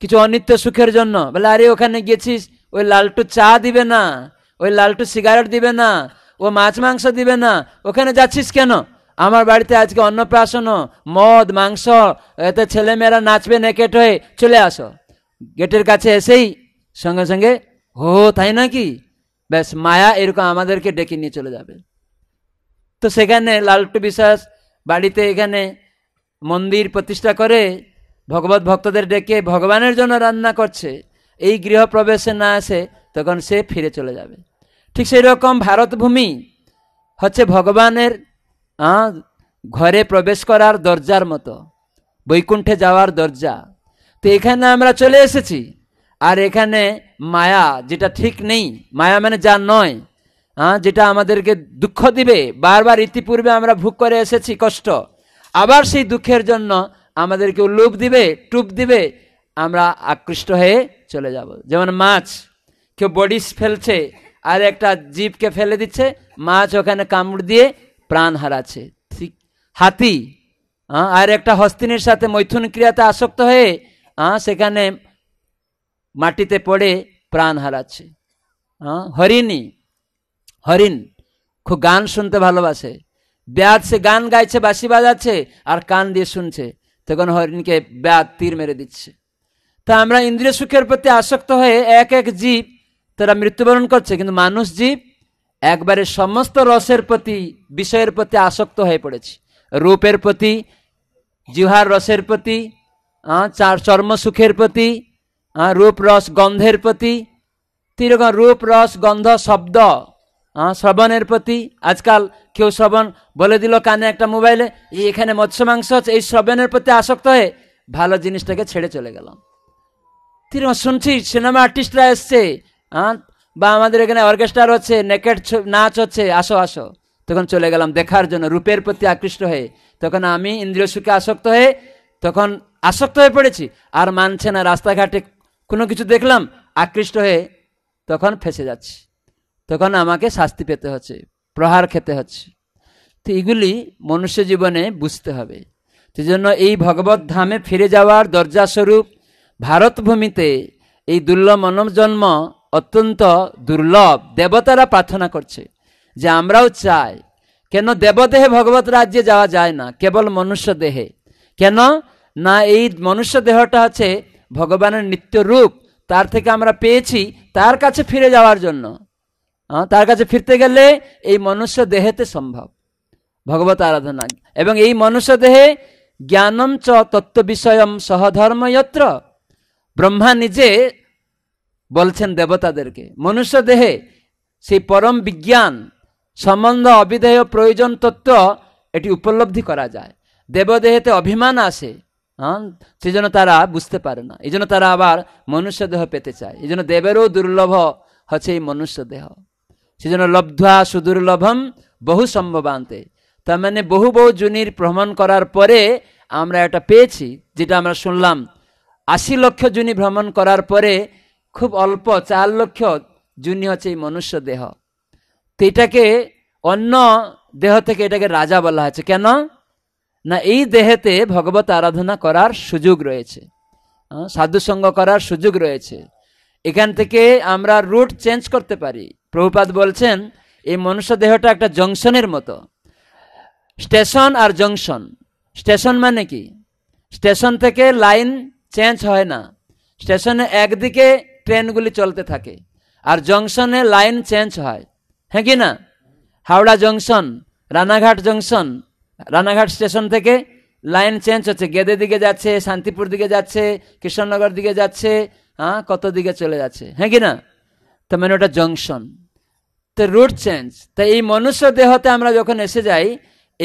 কিছু অনিত্য সুখের জন্য বলে আরে ওখানে গেছিস ওই লালটু চা দিবে না ওই লালটু সিগারেট দিবে না ও মাছ মাংস দিবে না ওখানে যাচ্ছিস কেন আমার বাড়িতে আজকে অন্নপ্রাশন মদ মাংস এতে ছেলেমেয়েরা নাচবে নেকেট হয়ে চলে আসো গেটের কাছে এসেই সঙ্গে সঙ্গে হো তাই নাকি ব্যাস মায়া এরকম আমাদেরকে ডেকে নিয়ে চলে যাবে তো সেখানে লালটু বিশ্বাস বাড়িতে এখানে মন্দির প্রতিষ্ঠা করে ভগবত ভক্তদের ডেকে ভগবানের জন্য রান্না করছে এই গৃহপ্রবেশে না আসে তখন সে ফিরে চলে যাবে ঠিক সেই রকম ভারতভূমি হচ্ছে ভগবানের ঘরে প্রবেশ করার দরজার মতো বৈকুণ্ঠে যাওয়ার দরজা তো এখানে আমরা চলে এসেছি আর এখানে মায়া যেটা ঠিক নেই মায়া মানে যা নয় হ্যাঁ যেটা আমাদেরকে দুঃখ দিবে বারবার ইতিপূর্বে আমরা ভোগ করে এসেছি কষ্ট আবার সেই দুঃখের জন্য আমাদেরকে লোভ দিবে টুপ দিবে আমরা আকৃষ্ট হয়ে চলে যাব যেমন মাছ কেউ বডি ফেলছে আর একটা জীবকে ফেলে দিচ্ছে মাছ ওখানে কামড় দিয়ে প্রাণ হারাচ্ছে হাতি আর একটা হস্তিনীর সাথে মৈথুন ক্রিয়াতে আসক্ত হয়ে সেখানে মাটিতে পড়ে প্রাণ হারাচ্ছে হরিণী হরিণ খুব গান শুনতে ভালোবাসে ব্যাধ সে গান গাইছে বাসি বাজাচ্ছে আর কান দিয়ে শুনছে তখন হরিণকে ব্যাধ তীর মেরে দিচ্ছে তা আমরা ইন্দ্রিয় সুখের প্রতি আসক্ত হয়ে এক এক জীব তারা মৃত্যুবরণ করছে কিন্তু মানুষ জীব একবারে সমস্ত রসের প্রতি বিষয়ের প্রতি আসক্ত হয়ে পড়েছি রূপের প্রতি জিহার রসের প্রতি চার চর্ম সুখের প্রতি রূপ রস গন্ধের প্রতি তিরকম রূপ রস গন্ধ শব্দ শ্রবণের প্রতি আজকাল কেউ শ্রবণ বলে দিল কানে একটা মোবাইলে এখানে মৎস্য মাংস আছে এই শ্রবণের প্রতি আসক্ত হয়ে ভালো জিনিসটাকে ছেড়ে চলে গেলাম তিরকম শুনছি সিনেমা আর্টিস্টরা এসছে বা আমাদের এখানে অর্কেস্ট্রার হচ্ছে নেকেট নাচ হচ্ছে আসো আসো তখন চলে গেলাম দেখার জন্য রূপের প্রতি আকৃষ্ট হয়ে তখন আমি ইন্দ্রিয় সুখে আসক্ত হয়ে তখন আসক্ত হয়ে পড়েছি আর মানছে না রাস্তাঘাটে কোনো কিছু দেখলাম আকৃষ্ট হয়ে তখন ফেসে যাচ্ছি তখন আমাকে শাস্তি পেতে হচ্ছে প্রহার খেতে হচ্ছে তো এগুলি মনুষ্য জীবনে বুঝতে হবে সেজন্য এই ভগবত ধামে ফিরে যাওয়ার দরজাস্বরূপ ভারতভূমিতে এই দুর্লভ জন্ম অত্যন্ত দুর্লভ দেবতারা প্রার্থনা করছে যে আমরাও চাই কেন দেবদেহে ভগবত রাজ্যে যাওয়া যায় না কেবল মনুষ্য দেহে কেন না এই মনুষ্য দেহটা আছে ভগবানের নিত্য রূপ তার থেকে আমরা পেয়েছি তার কাছে ফিরে যাওয়ার জন্য তার কাছে ফিরতে গেলে এই মনুষ্য দেহেতে সম্ভব ভগবত আরাধনা এবং এই মনুষ্য দেহে জ্ঞানম চ তত্ত্ব বিষয়ম সহধর্ময়ত্র ব্রহ্মা নিজে বলছেন দেবতাদেরকে মনুষ্য দেহে সেই পরম বিজ্ঞান সম্বন্ধ অবিধেয় প্রয়োজন তত্ত্ব এটি উপলব্ধি করা যায় দেবদেহেতে অভিমান আসে হ্যাঁ সেজন্য তারা বুঝতে পারে না এই জন্য তারা আবার মনুষ্য দেহ পেতে চায় এই জন্য দেবেরও দুর্লভ হচ্ছে এই মনুষ্য দেহ জন্য লব্ধা সুদুর্লভম বহু সম্ভবান্তে তার মানে বহু বহু জুনির ভ্রমণ করার পরে আমরা এটা পেয়েছি যেটা আমরা শুনলাম আশি লক্ষ জুনি ভ্রমণ করার পরে খুব অল্প চার লক্ষ জুনি হচ্ছে এই মনুষ্য দেহ তো এটাকে অন্য দেহ থেকে এটাকে রাজা বলা হয়েছে কেন না এই দেহেতে ভগবত আরাধনা করার সুযোগ রয়েছে সাধুসঙ্গ করার সুযোগ রয়েছে এখান থেকে আমরা রুট চেঞ্জ করতে পারি প্রভুপাত বলছেন এই মনুষ্য দেহটা একটা জংশনের মতো স্টেশন আর জংশন স্টেশন মানে কি স্টেশন থেকে লাইন চেঞ্জ হয় না স্টেশনে একদিকে ট্রেনগুলি চলতে থাকে আর জংশনে লাইন চেঞ্জ হয় হ্যাঁ কি না Howrah junction Ranaghat junction Ranaghat station থেকে লাইন চেঞ্জ হচ্ছে গেদে দিকে যাচ্ছে শান্তিপুর দিকে যাচ্ছে কৃষ্ণনগর দিকে যাচ্ছে হ্যাঁ কত দিকে চলে যাচ্ছে হ্যাঁ কি না তো মানে ওটা জংশন তো রুট চেঞ্জ তো এই মনুষ্য দেহতে আমরা যখন এসে যাই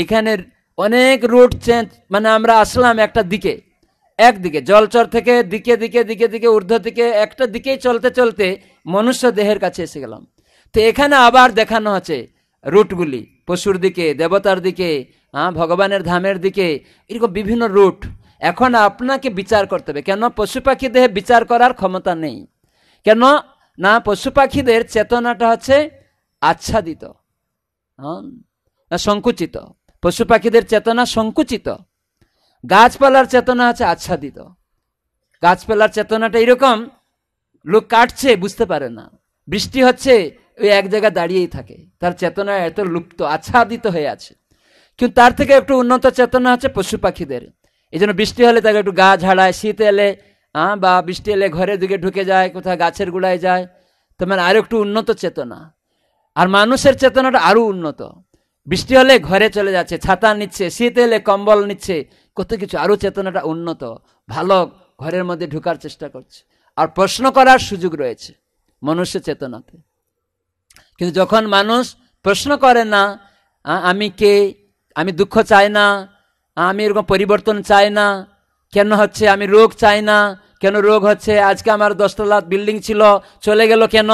এখানে অনেক রুট চেঞ্জ মানে আমরা আসলাম একটা দিকে একদিকে জলচর থেকে দিকে দিকে দিকে দিকে ঊর্ধ্ব দিকে একটা দিকেই চলতে চলতে মনুষ্য দেহের কাছে এসে গেলাম তো এখানে আবার দেখানো আছে রুটগুলি পশুর দিকে দেবতার দিকে হ্যাঁ ভগবানের ধামের দিকে এরকম বিভিন্ন রুট এখন আপনাকে বিচার করতে হবে কেন পশু পাখি দেহে বিচার করার ক্ষমতা নেই কেন না পশু পাখিদের চেতনাটা হচ্ছে আচ্ছাদিত হ্যাঁ সংকুচিত পশু পাখিদের চেতনা সংকুচিত গাছপালার চেতনা আছে আচ্ছাদিত গাছপালার চেতনাটা এরকম লোক কাটছে বুঝতে পারে না বৃষ্টি হচ্ছে ওই এক জায়গায় দাঁড়িয়েই থাকে তার চেতনা এত লুপ্ত আচ্ছাদিত হয়ে আছে কিন্তু তার থেকে একটু উন্নত চেতনা আছে পশু পাখিদের এই জন্য বৃষ্টি হলে তাকে একটু গা ঝাড়ায় শীত এলে হ্যাঁ বা বৃষ্টি এলে ঘরের দিকে ঢুকে যায় কোথায় গাছের গুড়ায় যায় তো মানে আরও একটু উন্নত চেতনা আর মানুষের চেতনাটা আরও উন্নত বৃষ্টি হলে ঘরে চলে যাচ্ছে ছাতা নিচ্ছে শীত এলে কম্বল নিচ্ছে কত কিছু আরও চেতনাটা উন্নত ভালো ঘরের মধ্যে ঢুকার চেষ্টা করছে আর প্রশ্ন করার সুযোগ রয়েছে মনুষ্য চেতনাতে কিন্তু যখন মানুষ প্রশ্ন করে না আমি কে আমি দুঃখ চাই না আমি এরকম পরিবর্তন চাই না কেন হচ্ছে আমি রোগ চাই না কেন রোগ হচ্ছে আজকে আমার দশতলা বিল্ডিং ছিল চলে গেল কেন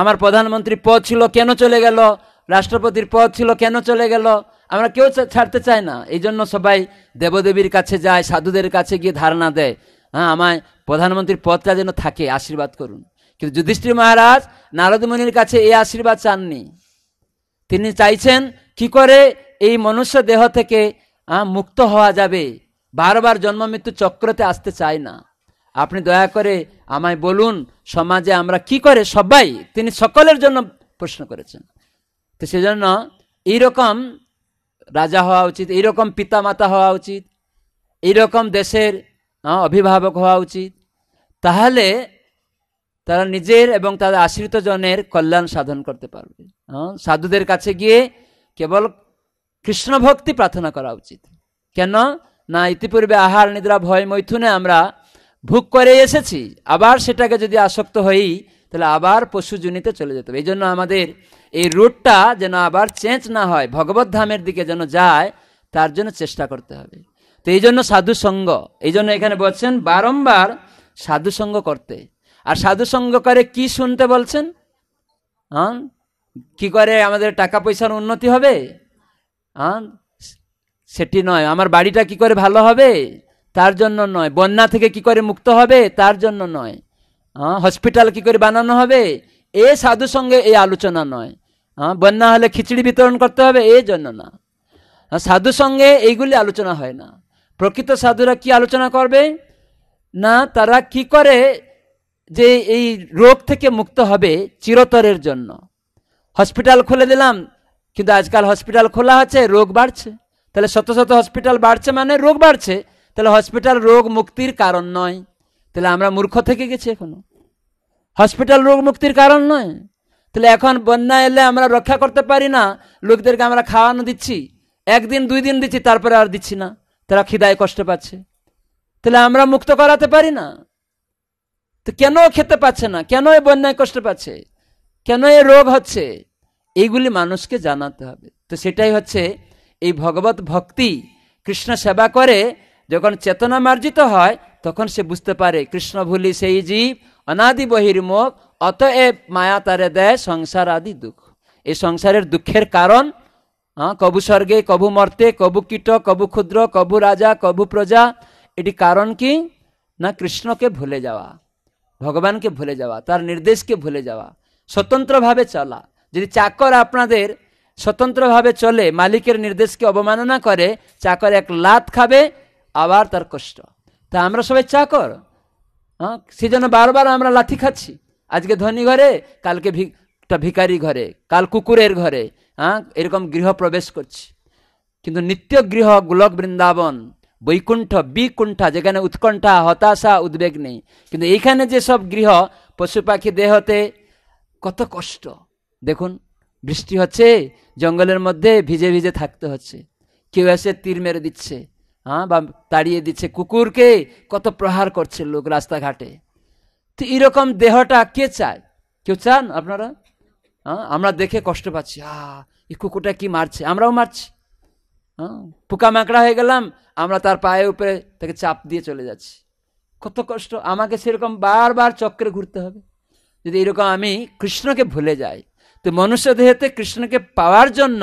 আমার প্রধানমন্ত্রী পদ ছিল কেন চলে গেল রাষ্ট্রপতির পদ ছিল কেন চলে গেল আমরা কেউ ছাড়তে চাই না এই জন্য সবাই দেবদেবীর কাছে যায় সাধুদের কাছে গিয়ে ধারণা দেয় হ্যাঁ আমায় প্রধানমন্ত্রীর পদটা যেন থাকে আশীর্বাদ করুন কিন্তু যুধিষ্ঠির মহারাজ নারদমণির কাছে এই আশীর্বাদ চাননি তিনি চাইছেন কি করে এই মনুষ্য দেহ থেকে মুক্ত হওয়া যাবে বারবার জন্ম মৃত্যু চক্রতে আসতে চাই না আপনি দয়া করে আমায় বলুন সমাজে আমরা কি করে সবাই তিনি সকলের জন্য প্রশ্ন করেছেন তো সেজন্য এইরকম রাজা হওয়া উচিত এইরকম পিতামাতা হওয়া উচিত এইরকম দেশের অভিভাবক হওয়া উচিত তাহলে তারা নিজের এবং তাদের আশ্রিত জনের কল্যাণ সাধন করতে পারবে হ্যাঁ সাধুদের কাছে গিয়ে কেবল কৃষ্ণ ভক্তি প্রার্থনা করা উচিত কেন না ইতিপূর্বে আহার নিদ্রা ভয় মৈথুনে আমরা ভুক করে এসেছি আবার সেটাকে যদি আসক্ত হই তাহলে আবার পশু জুনিতে চলে যেতে হবে এই জন্য আমাদের এই রুটটা যেন আবার চেঞ্জ না হয় ভগবত ধামের দিকে যেন যায় তার জন্য চেষ্টা করতে হবে তো এই জন্য সাধুসঙ্গ এই জন্য এখানে বলছেন বারংবার সাধুসঙ্গ করতে আর সাধুসঙ্গ করে কি শুনতে বলছেন হ্যাঁ কি করে আমাদের টাকা পয়সার উন্নতি হবে হ্যাঁ সেটি নয় আমার বাড়িটা কি করে ভালো হবে তার জন্য নয় বন্যা থেকে কি করে মুক্ত হবে তার জন্য নয় হসপিটাল কি করে বানানো হবে এ সাধু সঙ্গে এই আলোচনা নয় হ্যাঁ বন্যা হলে খিচড়ি বিতরণ করতে হবে এই জন্য না হ্যাঁ, সাধু সঙ্গে এইগুলি আলোচনা হয় না প্রকৃত সাধুরা কি আলোচনা করবে না তারা কি করে যে এই রোগ থেকে মুক্ত হবে চিরতরের জন্য হসপিটাল খুলে দিলাম কিন্তু আজকাল হসপিটাল খোলা আছে রোগ বাড়ছে তাহলে শত শত হসপিটাল বাড়ছে মানে রোগ বাড়ছে তাহলে হসপিটাল রোগ মুক্তির কারণ নয় তাহলে আমরা মূর্খ থেকে গেছি এখনো হসপিটাল রোগ মুক্তির কারণ নয় তাহলে এখন বন্যা এলে আমরা রক্ষা করতে পারি না লোকদেরকে আমরা খাওয়ানো দিচ্ছি একদিন দুই দিন দিচ্ছি তারপরে আর দিচ্ছি না তারা খিদায় কষ্ট পাচ্ছে তাহলে আমরা মুক্ত করাতে পারি না তো কেন খেতে পাচ্ছে না কেন এই বন্যায় কষ্ট পাচ্ছে কেন এ রোগ হচ্ছে এইগুলি মানুষকে জানাতে হবে তো সেটাই হচ্ছে এই ভগবত ভক্তি কৃষ্ণ সেবা করে যখন চেতনা মার্জিত হয় তখন সে বুঝতে পারে কৃষ্ণ ভুলি সেই জীব অনাদি বহির্মুখ অতএব মায়া তারে দেয় সংসার আদি দুঃখ এই সংসারের দুঃখের কারণ কবু স্বর্গে কবু মর্তে কবু কীট কবু ক্ষুদ্র কবু রাজা কবু প্রজা এটি কারণ কি না কৃষ্ণকে ভুলে যাওয়া ভগবানকে ভুলে যাওয়া তার নির্দেশকে ভুলে যাওয়া স্বতন্ত্রভাবে চলা যদি চাকর আপনাদের স্বতন্ত্রভাবে চলে মালিকের নির্দেশকে অবমাননা করে চাকর এক লাত খাবে আবার তার কষ্ট তা আমরা সবাই চা কর হ্যাঁ সেজন্য বারবার আমরা লাথি খাচ্ছি আজকে ধনী ঘরে কালকে ভিকারি ঘরে কাল কুকুরের ঘরে হ্যাঁ এরকম গৃহ প্রবেশ করছি কিন্তু নিত্য গৃহ গোলক বৃন্দাবন বৈকুণ্ঠ বিকুণ্ঠা যেখানে উৎকণ্ঠা হতাশা উদ্বেগ নেই কিন্তু এইখানে যে সব গৃহ পশু পাখি দেহতে কত কষ্ট দেখুন বৃষ্টি হচ্ছে জঙ্গলের মধ্যে ভিজে ভিজে থাকতে হচ্ছে কেউ এসে তীর মেরে দিচ্ছে হ্যাঁ বা তাড়িয়ে দিচ্ছে কুকুরকে কত প্রহার করছে লোক রাস্তাঘাটে তো এরকম দেহটা কে চায় কেউ চান আপনারা হ্যাঁ আমরা দেখে কষ্ট পাচ্ছি আ এই কুকুরটা কি মারছে আমরাও মারছি হ্যাঁ পোকা মাকড়া হয়ে গেলাম আমরা তার পায়ের উপরে তাকে চাপ দিয়ে চলে যাচ্ছি কত কষ্ট আমাকে সেরকম বারবার চক্রে ঘুরতে হবে যদি এরকম আমি কৃষ্ণকে ভুলে যাই তো মনুষ্য দেহেতে কৃষ্ণকে পাওয়ার জন্য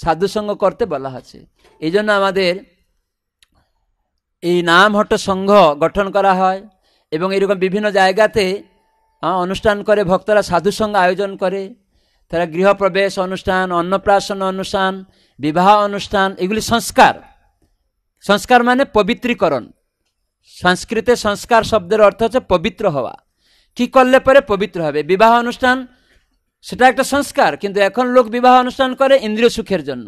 সাধুসঙ্গ করতে বলা আছে এই জন্য আমাদের এই নামহট্ট সংঘ গঠন করা হয় এবং এরকম বিভিন্ন জায়গাতে অনুষ্ঠান করে ভক্তরা সংঘ আয়োজন করে তারা গৃহপ্রবেশ অনুষ্ঠান অন্নপ্রাশন অনুষ্ঠান বিবাহ অনুষ্ঠান এগুলি সংস্কার সংস্কার মানে পবিত্রীকরণ সংস্কৃতে সংস্কার শব্দের অর্থ হচ্ছে পবিত্র হওয়া কি করলে পরে পবিত্র হবে বিবাহ অনুষ্ঠান সেটা একটা সংস্কার কিন্তু এখন লোক বিবাহ অনুষ্ঠান করে ইন্দ্রিয় সুখের জন্য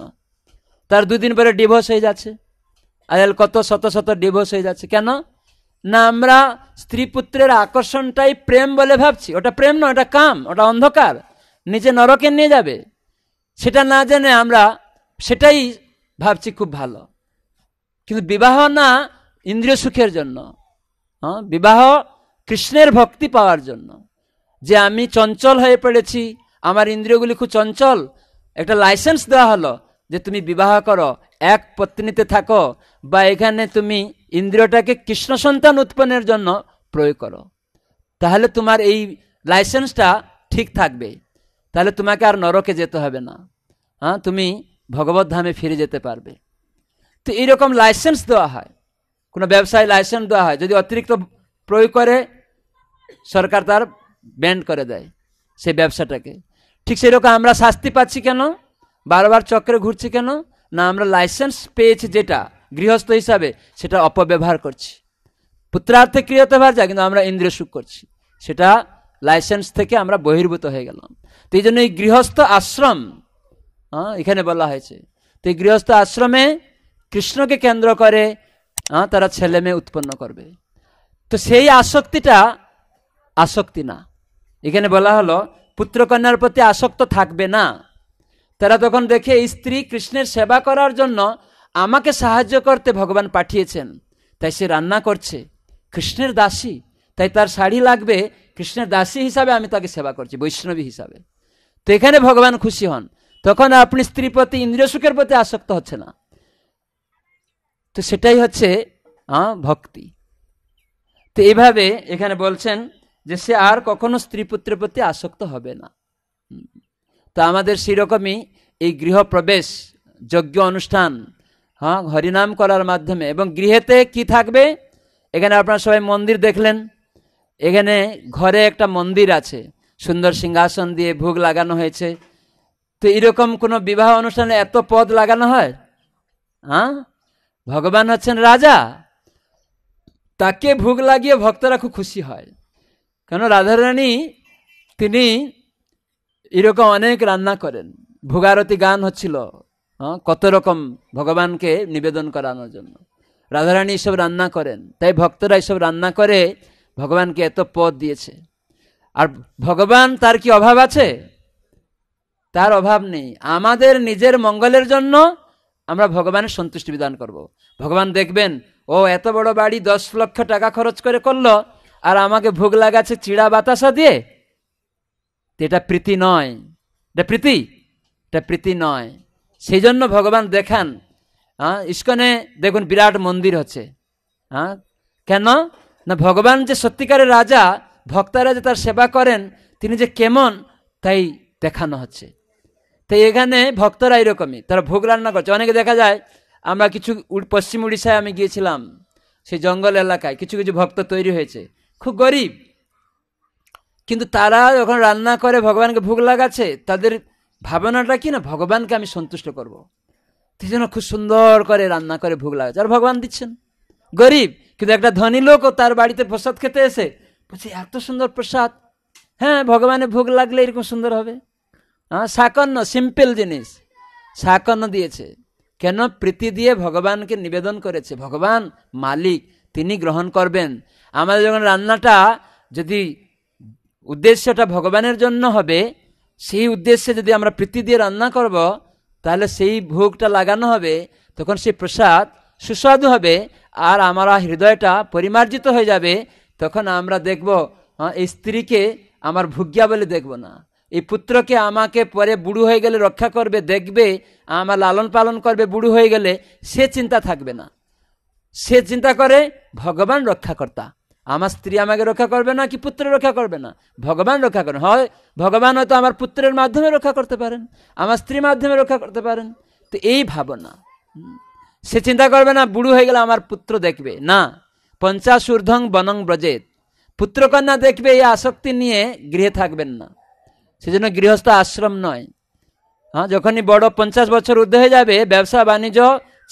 তার দুদিন পরে ডিভোর্স হয়ে যাচ্ছে আজকাল কত শত শত ডিভোর্স হয়ে যাচ্ছে কেন না আমরা স্ত্রী পুত্রের আকর্ষণটাই প্রেম বলে ভাবছি ওটা প্রেম না ওটা কাম ওটা অন্ধকার নিজে নরকে নিয়ে যাবে সেটা না জেনে আমরা সেটাই ভাবছি খুব ভালো কিন্তু বিবাহ না ইন্দ্রিয় সুখের জন্য হ্যাঁ বিবাহ কৃষ্ণের ভক্তি পাওয়ার জন্য যে আমি চঞ্চল হয়ে পড়েছি আমার ইন্দ্রিয়গুলি খুব চঞ্চল একটা লাইসেন্স দেওয়া হলো যে তুমি বিবাহ করো এক পত্নীতে থাকো বা এখানে তুমি ইন্দ্রিয়টাকে কৃষ্ণ সন্তান উৎপন্নের জন্য প্রয়োগ করো তাহলে তোমার এই লাইসেন্সটা ঠিক থাকবে তাহলে তোমাকে আর নরকে যেতে হবে না হ্যাঁ তুমি ভগবত ধামে ফিরে যেতে পারবে তো এইরকম লাইসেন্স দেওয়া হয় কোনো ব্যবসায় লাইসেন্স দেওয়া হয় যদি অতিরিক্ত প্রয়োগ করে সরকার তার ব্যান্ড করে দেয় সেই ব্যবসাটাকে ঠিক সেরকম আমরা শাস্তি পাচ্ছি কেন বারবার চক্রে ঘুরছি কেন না আমরা লাইসেন্স পেয়েছি যেটা গৃহস্থ হিসাবে সেটা অপব্যবহার করছি পুত্রার্থে ক্রিয়তে ভার যায় কিন্তু আমরা ইন্দ্রিয় সুখ করছি সেটা লাইসেন্স থেকে আমরা বহির্ভূত হয়ে গেলাম তো এই জন্য এই গৃহস্থ আশ্রম হ্যাঁ এখানে বলা হয়েছে তো এই গৃহস্থ আশ্রমে কৃষ্ণকে কেন্দ্র করে হ্যাঁ তারা ছেলে মেয়ে উৎপন্ন করবে তো সেই আসক্তিটা আসক্তি না এখানে বলা হলো পুত্রকন্যার প্রতি আসক্ত থাকবে না তারা তখন দেখে স্ত্রী কৃষ্ণের সেবা করার জন্য আমাকে সাহায্য করতে ভগবান পাঠিয়েছেন তাই সে রান্না করছে কৃষ্ণের দাসী তাই তার শাড়ি লাগবে কৃষ্ণের দাসী হিসাবে আমি তাকে সেবা করছি বৈষ্ণবী হিসাবে তো এখানে ভগবান খুশি হন তখন আপনি স্ত্রী প্রতি ইন্দ্রিয় সুখের প্রতি আসক্ত হচ্ছে না তো সেটাই হচ্ছে ভক্তি তো এভাবে এখানে বলছেন যে সে আর কখনো স্ত্রী পুত্রের প্রতি আসক্ত হবে না তো আমাদের সেরকমই এই গৃহপ্রবেশ যজ্ঞ অনুষ্ঠান হ্যাঁ হরিনাম করার মাধ্যমে এবং গৃহেতে কি থাকবে এখানে আপনারা সবাই মন্দির দেখলেন এখানে ঘরে একটা মন্দির আছে সুন্দর সিংহাসন দিয়ে ভোগ লাগানো হয়েছে তো এরকম কোনো বিবাহ অনুষ্ঠানে এত পদ লাগানো হয় হ্যাঁ ভগবান হচ্ছেন রাজা তাকে ভোগ লাগিয়ে ভক্তরা খুব খুশি হয় কেন রাধারানী তিনি এরকম অনেক রান্না করেন ভোগারতি গান হচ্ছিল কত রকম ভগবানকে নিবেদন করানোর জন্য রাধারানী এইসব রান্না করেন তাই ভক্তরা এসব রান্না করে ভগবানকে এত পদ দিয়েছে আর ভগবান তার কি অভাব আছে তার অভাব নেই আমাদের নিজের মঙ্গলের জন্য আমরা ভগবানের সন্তুষ্টি বিধান করব। ভগবান দেখবেন ও এত বড় বাড়ি দশ লক্ষ টাকা খরচ করে করলো আর আমাকে ভোগ লাগাচ্ছে চিড়া বাতাসা দিয়ে এটা প্রীতি নয় এটা প্রীতি এটা প্রীতি নয় সেই জন্য ভগবান দেখান হ্যাঁ ইস্কনে দেখুন বিরাট মন্দির হচ্ছে হ্যাঁ কেন না ভগবান যে সত্যিকারের রাজা ভক্তারা যে তার সেবা করেন তিনি যে কেমন তাই দেখানো হচ্ছে তাই এখানে ভক্তরা এরকমই তারা ভোগ রান্না করছে অনেকে দেখা যায় আমরা কিছু পশ্চিম উড়িষ্যায় আমি গিয়েছিলাম সেই জঙ্গল এলাকায় কিছু কিছু ভক্ত তৈরি হয়েছে খুব গরিব কিন্তু তারা যখন রান্না করে ভগবানকে ভোগ লাগাচ্ছে তাদের ভাবনাটা কি না ভগবানকে আমি সন্তুষ্ট করব। সেই জন্য খুব সুন্দর করে রান্না করে ভোগ লাগাচ্ছে আর ভগবান দিচ্ছেন গরিব কিন্তু একটা ধনী লোকও তার বাড়িতে প্রসাদ খেতে এসে বলছে এত সুন্দর প্রসাদ হ্যাঁ ভগবানের ভোগ লাগলে এরকম সুন্দর হবে হ্যাঁ সাকন্ন সিম্পল জিনিস সাকন্ন দিয়েছে কেন প্রীতি দিয়ে ভগবানকে নিবেদন করেছে ভগবান মালিক তিনি গ্রহণ করবেন আমাদের যখন রান্নাটা যদি উদ্দেশ্যটা ভগবানের জন্য হবে সেই উদ্দেশ্যে যদি আমরা প্রীতি দিয়ে রান্না করব তাহলে সেই ভোগটা লাগানো হবে তখন সেই প্রসাদ সুস্বাদু হবে আর আমরা হৃদয়টা পরিমার্জিত হয়ে যাবে তখন আমরা দেখব এই স্ত্রীকে আমার ভুগিয়া বলে দেখব না এই পুত্রকে আমাকে পরে বুড়ো হয়ে গেলে রক্ষা করবে দেখবে আমার লালন পালন করবে বুড়ো হয়ে গেলে সে চিন্তা থাকবে না সে চিন্তা করে ভগবান রক্ষাকর্তা আমার স্ত্রী আমাকে রক্ষা করবে না কি পুত্র রক্ষা করবে না ভগবান রক্ষা করেন হয় ভগবান হয়তো আমার পুত্রের মাধ্যমে রক্ষা করতে পারেন আমার স্ত্রীর মাধ্যমে রক্ষা করতে পারেন তো এই ভাবনা সে চিন্তা করবে না বুড়ো হয়ে গেলে আমার পুত্র দেখবে না পঞ্চাশূর্ধং বনং ব্রজেত পুত্রকন্যা দেখবে এই আসক্তি নিয়ে গৃহে থাকবেন না সেজন্য গৃহস্থ আশ্রম নয় হ্যাঁ যখনই বড় পঞ্চাশ বছর ঊর্ধ্ব হয়ে যাবে ব্যবসা বাণিজ্য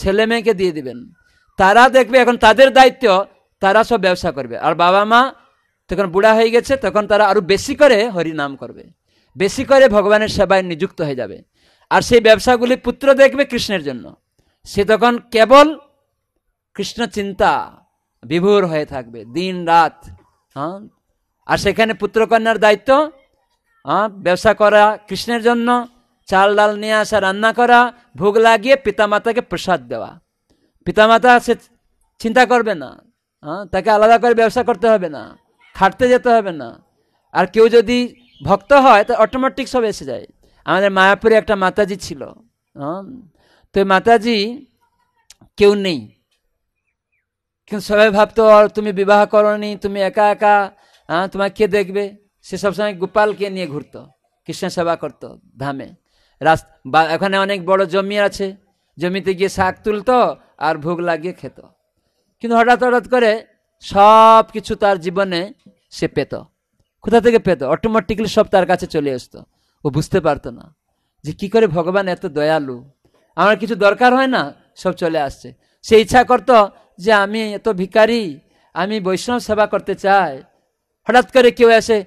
ছেলে মেয়েকে দিয়ে দিবেন তারা দেখবে এখন তাদের দায়িত্ব তারা সব ব্যবসা করবে আর বাবা মা তখন বুড়া হয়ে গেছে তখন তারা আরও বেশি করে হরিনাম করবে বেশি করে ভগবানের সেবায় নিযুক্ত হয়ে যাবে আর সেই ব্যবসাগুলি পুত্র দেখবে কৃষ্ণের জন্য সে তখন কেবল কৃষ্ণ চিন্তা বিভোর হয়ে থাকবে দিন রাত হ্যাঁ আর সেখানে পুত্রকন্যার দায়িত্ব হ্যাঁ ব্যবসা করা কৃষ্ণের জন্য চাল ডাল নিয়ে আসা রান্না করা ভোগ লাগিয়ে পিতামাতাকে প্রসাদ দেওয়া পিতামাতা সে চিন্তা করবে না তাকে আলাদা করে ব্যবসা করতে হবে না খাটতে যেতে হবে না আর কেউ যদি ভক্ত হয় তা অটোমেটিক সব এসে যায় আমাদের মায়াপুরে একটা মাতাজি ছিল তো মাতাজি কেউ নেই কিন্তু সবাই ভাবতো আর তুমি বিবাহ করনি তুমি একা একা হ্যাঁ তোমার কে দেখবে সে সবসময় গোপালকে নিয়ে ঘুরতো কৃষ্ণ সেবা করতো ধামে রাস্তা ওখানে অনেক বড় জমি আছে জমিতে গিয়ে শাক তুলতো আর ভোগ লাগিয়ে খেত কিন্তু হঠাৎ হঠাৎ করে সব কিছু তার জীবনে সে পেত কোথা থেকে পেত অটোমেটিকলি সব তার কাছে চলে আসতো ও বুঝতে পারতো না যে কি করে ভগবান এত দয়ালু আমার কিছু দরকার হয় না সব চলে আসছে সে ইচ্ছা করত যে আমি এত ভিকারি আমি বৈষ্ণব সেবা করতে চাই হঠাৎ করে কেউ এসে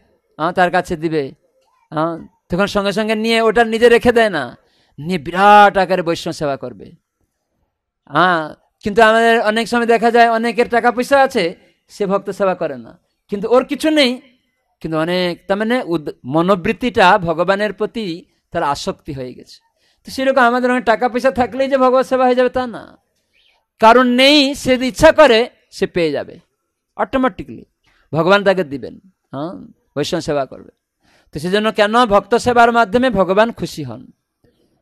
তার কাছে দিবে হ্যাঁ তখন সঙ্গে সঙ্গে নিয়ে ওটা নিজে রেখে দেয় না নিয়ে বিরাট আকারে বৈষ্ণব সেবা করবে হ্যাঁ কিন্তু আমাদের অনেক সময় দেখা যায় অনেকের টাকা পয়সা আছে সে ভক্ত সেবা করে না কিন্তু ওর কিছু নেই কিন্তু অনেক তার মানে মনোবৃত্তিটা ভগবানের প্রতি তার আসক্তি হয়ে গেছে তো সেরকম আমাদের অনেক টাকা পয়সা থাকলেই যে ভগবত সেবা হয়ে যাবে তা না কারণ নেই সে ইচ্ছা করে সে পেয়ে যাবে অটোমেটিকলি ভগবান তাকে দিবেন হ্যাঁ বৈষ্ণব সেবা করবে তো সেজন্য কেন ভক্ত সেবার মাধ্যমে ভগবান খুশি হন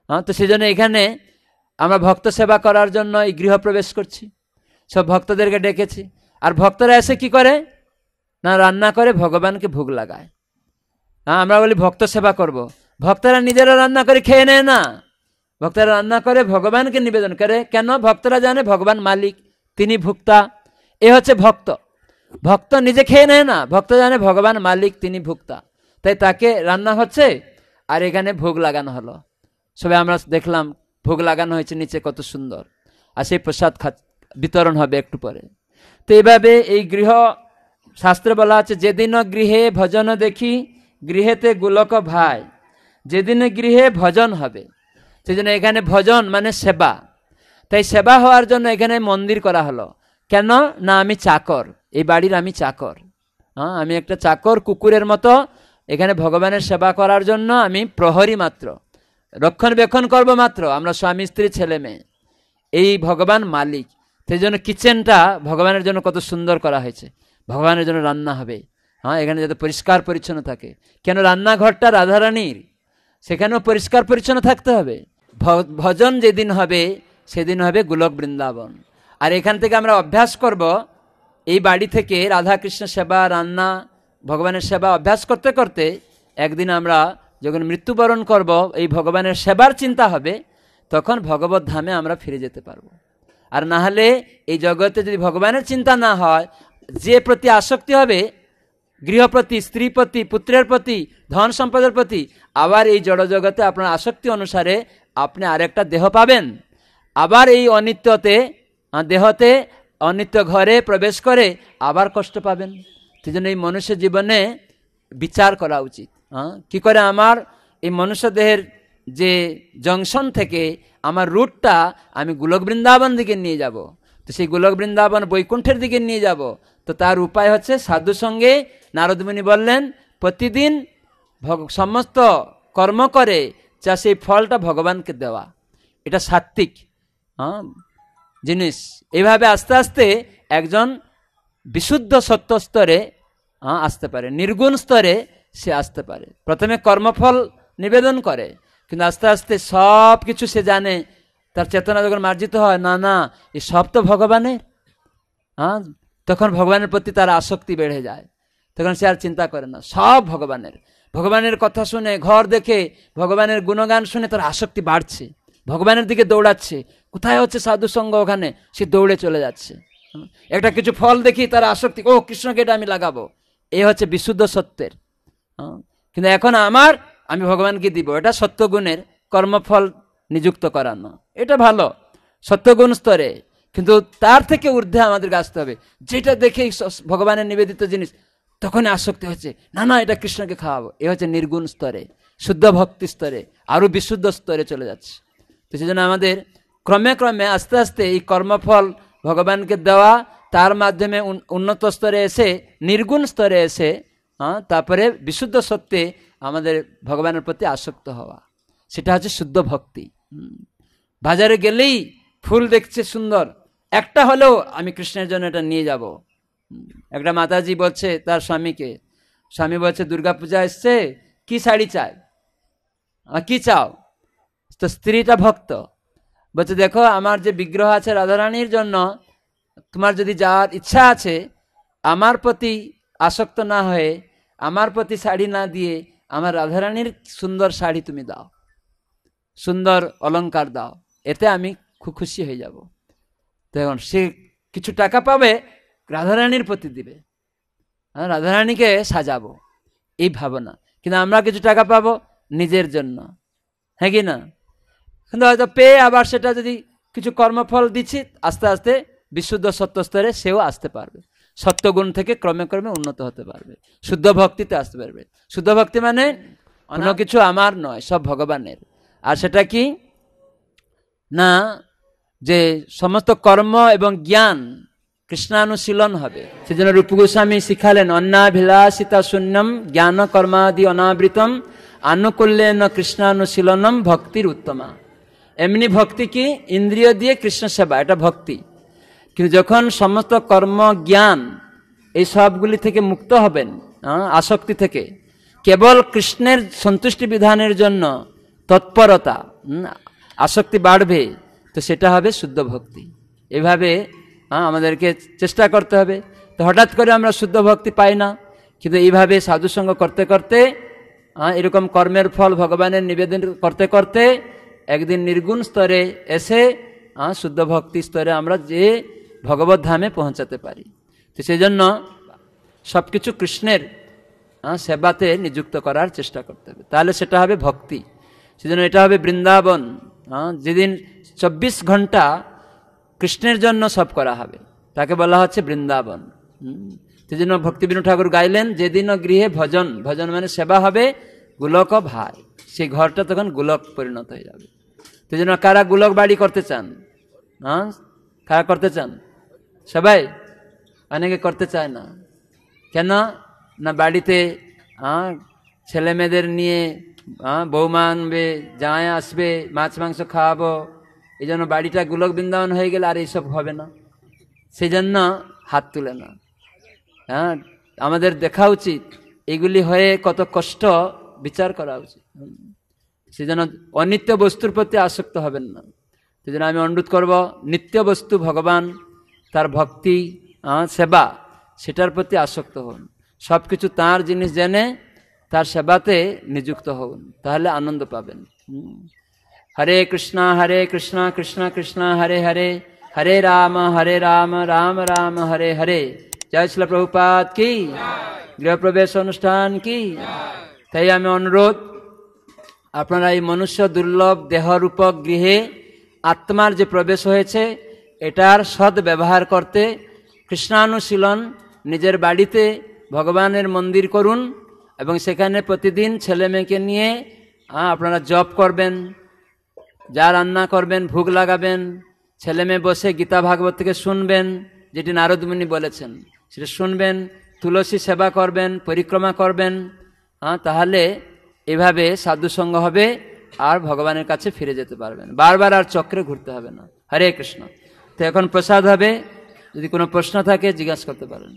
হ্যাঁ তো সেজন্য এখানে আমরা ভক্ত সেবা করার জন্য এই গৃহ প্রবেশ করছি সব ভক্তদেরকে ডেকেছি আর ভক্তরা এসে কি করে না রান্না করে ভগবানকে ভোগ লাগায় হ্যাঁ আমরা বলি ভক্ত সেবা করব। ভক্তরা নিজেরা রান্না করে খেয়ে নেয় না ভক্তরা রান্না করে ভগবানকে নিবেদন করে কেন ভক্তরা জানে ভগবান মালিক তিনি ভুক্তা এ হচ্ছে ভক্ত ভক্ত নিজে খেয়ে নেয় না ভক্ত জানে ভগবান মালিক তিনি ভুক্তা তাই তাকে রান্না হচ্ছে আর এখানে ভোগ লাগানো হলো সবাই আমরা দেখলাম ভোগ লাগানো হয়েছে নিচে কত সুন্দর আর সেই প্রসাদ বিতরণ হবে একটু পরে তো এইভাবে এই গৃহ শাস্ত্রে বলা আছে যেদিন গৃহে ভজন দেখি গৃহেতে গুলক ভাই যেদিন গৃহে ভজন হবে সেজন্য এখানে ভজন মানে সেবা তাই সেবা হওয়ার জন্য এখানে মন্দির করা হলো কেন না আমি চাকর এই বাড়ির আমি চাকর হ্যাঁ আমি একটা চাকর কুকুরের মতো এখানে ভগবানের সেবা করার জন্য আমি প্রহরী মাত্র রক্ষণাবেক্ষণ করব মাত্র আমরা স্বামী স্ত্রী ছেলে মেয়ে এই ভগবান মালিক সেই জন্য কিচেনটা ভগবানের জন্য কত সুন্দর করা হয়েছে ভগবানের জন্য রান্না হবে হ্যাঁ এখানে যাতে পরিষ্কার পরিচ্ছন্ন থাকে কেন রান্নাঘরটা রাধারানীর সেখানেও পরিষ্কার পরিচ্ছন্ন থাকতে হবে ভজন যেদিন হবে সেদিন হবে গোলক বৃন্দাবন আর এখান থেকে আমরা অভ্যাস করব এই বাড়ি থেকে রাধাকৃষ্ণ সেবা রান্না ভগবানের সেবা অভ্যাস করতে করতে একদিন আমরা যখন মৃত্যুবরণ করব এই ভগবানের সেবার চিন্তা হবে তখন ভগবত ধামে আমরা ফিরে যেতে পারবো আর না হলে এই জগতে যদি ভগবানের চিন্তা না হয় যে প্রতি আসক্তি হবে গৃহপতি স্ত্রী প্রতি পুত্রের প্রতি ধন সম্পদের প্রতি আবার এই জড় জগতে আপনার আসক্তি অনুসারে আপনি আরেকটা দেহ পাবেন আবার এই অনিত্যতে দেহতে অনিত্য ঘরে প্রবেশ করে আবার কষ্ট পাবেন সেই জন্য এই মনুষ্য জীবনে বিচার করা উচিত হ্যাঁ? কি করে আমার এই মনুষ্যদেহের যে জংশন থেকে আমার রুটটা আমি গোলক বৃন্দাবন দিকে নিয়ে যাব। তো সেই গোলক বৃন্দাবন বৈকুণ্ঠের দিকে নিয়ে যাব। তো তার উপায় হচ্ছে সাধু সঙ্গে নারদমুনি বললেন প্রতিদিন সমস্ত কর্ম করে যা সেই ফলটা ভগবানকে দেওয়া এটা সাত্বিক হ্যাঁ জিনিস এভাবে আস্তে আস্তে একজন বিশুদ্ধ সত্য স্তরে হ্যাঁ, আসতে পারে নির্গুণ স্তরে সে আসতে পারে প্রথমে কর্মফল নিবেদন করে কিন্তু আস্তে আস্তে সব কিছু সে জানে তার চেতনা যখন মার্জিত হয় না না এ সব তো ভগবানের হ্যাঁ তখন ভগবানের প্রতি তার আসক্তি বেড়ে যায় তখন সে আর চিন্তা করে না সব ভগবানের ভগবানের কথা শুনে ঘর দেখে ভগবানের গুণগান শুনে তার আসক্তি বাড়ছে ভগবানের দিকে দৌড়াচ্ছে কোথায় হচ্ছে সাধুসঙ্গ ওখানে সে দৌড়ে চলে যাচ্ছে একটা কিছু ফল দেখি তার আসক্তি ও কৃষ্ণকে এটা আমি লাগাবো এ হচ্ছে বিশুদ্ধ সত্যের হ্যাঁ। কিন্তু এখন আমার আমি ভগবানকে দিব এটা সত্যগুণের কর্মফল নিযুক্ত করানো এটা ভালো সত্যগুণ স্তরে কিন্তু তার থেকে ঊর্ধ্বে আমাদেরকে আসতে হবে যেটা দেখেই ভগবানের নিবেদিত জিনিস তখন আসক্তি হচ্ছে না না এটা কৃষ্ণকে খাওয়াবো এ হচ্ছে নির্গুণ স্তরে শুদ্ধ ভক্তি স্তরে আরও বিশুদ্ধ স্তরে চলে যাচ্ছে তো সেজন্য আমাদের ক্রমে ক্রমে আস্তে আস্তে এই কর্মফল ভগবানকে দেওয়া তার মাধ্যমে উন্নত স্তরে এসে নির্গুণ স্তরে এসে হ্যাঁ তারপরে বিশুদ্ধ সত্যে আমাদের ভগবানের প্রতি আসক্ত হওয়া সেটা হচ্ছে শুদ্ধ ভক্তি বাজারে গেলেই ফুল দেখছে সুন্দর একটা হলেও আমি কৃষ্ণের জন্য এটা নিয়ে যাব একটা মাতাজি বলছে তার স্বামীকে স্বামী বলছে দুর্গাপূজা এসছে কি শাড়ি চাই কি চাও তো স্ত্রীটা ভক্ত বলছে দেখো আমার যে বিগ্রহ আছে রাধারানীর জন্য তোমার যদি যাওয়ার ইচ্ছা আছে আমার প্রতি আসক্ত না হয়ে আমার প্রতি শাড়ি না দিয়ে আমার রাধারানীর সুন্দর শাড়ি তুমি দাও সুন্দর অলঙ্কার দাও এতে আমি খুব খুশি হয়ে যাব তখন সে কিছু টাকা পাবে রাধারানীর প্রতি দিবে রাধারানীকে সাজাবো এই ভাবনা কিন্তু আমরা কিছু টাকা পাবো নিজের জন্য হ্যাঁ কি না কিন্তু হয়তো পেয়ে আবার সেটা যদি কিছু কর্মফল দিচ্ছি আস্তে আস্তে বিশুদ্ধ সত্য স্তরে সেও আসতে পারবে সত্যগুণ থেকে ক্রমে ক্রমে উন্নত হতে পারবে শুদ্ধ ভক্তিতে আসতে পারবে শুদ্ধ ভক্তি মানে অন্য কিছু আমার নয় সব ভগবানের আর সেটা কি না যে সমস্ত কর্ম এবং জ্ঞান কৃষ্ণানুশীলন হবে সেজন্য রূপ গোস্বামী শিখালেন অন্নাভিলাষিতা শূন্যম জ্ঞান কর্মাদি অনাবৃতম আনুকূল্যেন কৃষ্ণানুশীলনম ভক্তির উত্তমা এমনি ভক্তি কি ইন্দ্রিয় দিয়ে কৃষ্ণ সেবা এটা ভক্তি কিন্তু যখন সমস্ত কর্ম জ্ঞান এই সবগুলি থেকে মুক্ত হবেন আসক্তি থেকে কেবল কৃষ্ণের সন্তুষ্টি বিধানের জন্য তৎপরতা আসক্তি বাড়বে তো সেটা হবে শুদ্ধ ভক্তি এভাবে আমাদেরকে চেষ্টা করতে হবে তো হঠাৎ করে আমরা শুদ্ধ ভক্তি পাই না কিন্তু এইভাবে সাধুসঙ্গ করতে করতে এরকম কর্মের ফল ভগবানের নিবেদন করতে করতে একদিন নির্গুণ স্তরে এসে শুদ্ধ ভক্তি স্তরে আমরা যে ভগবত ধামে পৌঁছাতে পারি তো সেই জন্য সব কিছু কৃষ্ণের সেবাতে নিযুক্ত করার চেষ্টা করতে হবে তাহলে সেটা হবে ভক্তি সেজন্য এটা হবে বৃন্দাবন যেদিন চব্বিশ ঘন্টা কৃষ্ণের জন্য সব করা হবে তাকে বলা হচ্ছে বৃন্দাবন সেজন্য ভক্তিবিনু ঠাকুর গাইলেন যেদিন গৃহে ভজন ভজন মানে সেবা হবে গুলক ভাই সেই ঘরটা তখন গুলক পরিণত হয়ে যাবে সেজন্য কারা গুলক বাড়ি করতে চান হ্যাঁ কারা করতে চান সবাই অনেকে করতে চায় না কেন না বাড়িতে ছেলে মেয়েদের নিয়ে বউ আনবে জামাই আসবে মাছ মাংস খাওয়াবো এই জন্য বাড়িটা গুলক বৃন্দাবন হয়ে গেলে আর এইসব হবে না সেই জন্য হাত তুলে না হ্যাঁ আমাদের দেখা উচিত এগুলি হয়ে কত কষ্ট বিচার করা উচিত সেজন্য অনিত্য বস্তুর প্রতি আসক্ত হবেন না সেজন্য আমি অনুরোধ করব নিত্য বস্তু ভগবান তার ভক্তি সেবা সেটার প্রতি আসক্ত হন সব কিছু তাঁর জিনিস জেনে তার সেবাতে নিযুক্ত হন তাহলে আনন্দ পাবেন হরে কৃষ্ণ হরে কৃষ্ণা কৃষ্ণা কৃষ্ণ হরে হরে হরে রাম হরে রাম রাম রাম হরে হরে জয় শিল প্রভুপাত কি গৃহপ্রবেশ অনুষ্ঠান কি তাই আমি অনুরোধ আপনারা এই মনুষ্য দুর্লভ দেহরূপক গৃহে আত্মার যে প্রবেশ হয়েছে এটার সদ ব্যবহার করতে কৃষ্ণানুশীলন নিজের বাড়িতে ভগবানের মন্দির করুন এবং সেখানে প্রতিদিন ছেলে মেয়েকে নিয়ে আপনারা জব করবেন যা রান্না করবেন ভোগ লাগাবেন ছেলে মেয়ে বসে গীতা ভাগবত থেকে শুনবেন যেটি নারদমুনি বলেছেন সেটা শুনবেন তুলসী সেবা করবেন পরিক্রমা করবেন হ্যাঁ তাহলে এভাবে সাধুসঙ্গ হবে আর ভগবানের কাছে ফিরে যেতে পারবেন বারবার আর চক্রে ঘুরতে হবে না হরে কৃষ্ণ তো এখন প্রসাদ হবে যদি কোনো প্রশ্ন থাকে জিজ্ঞাসা করতে পারেন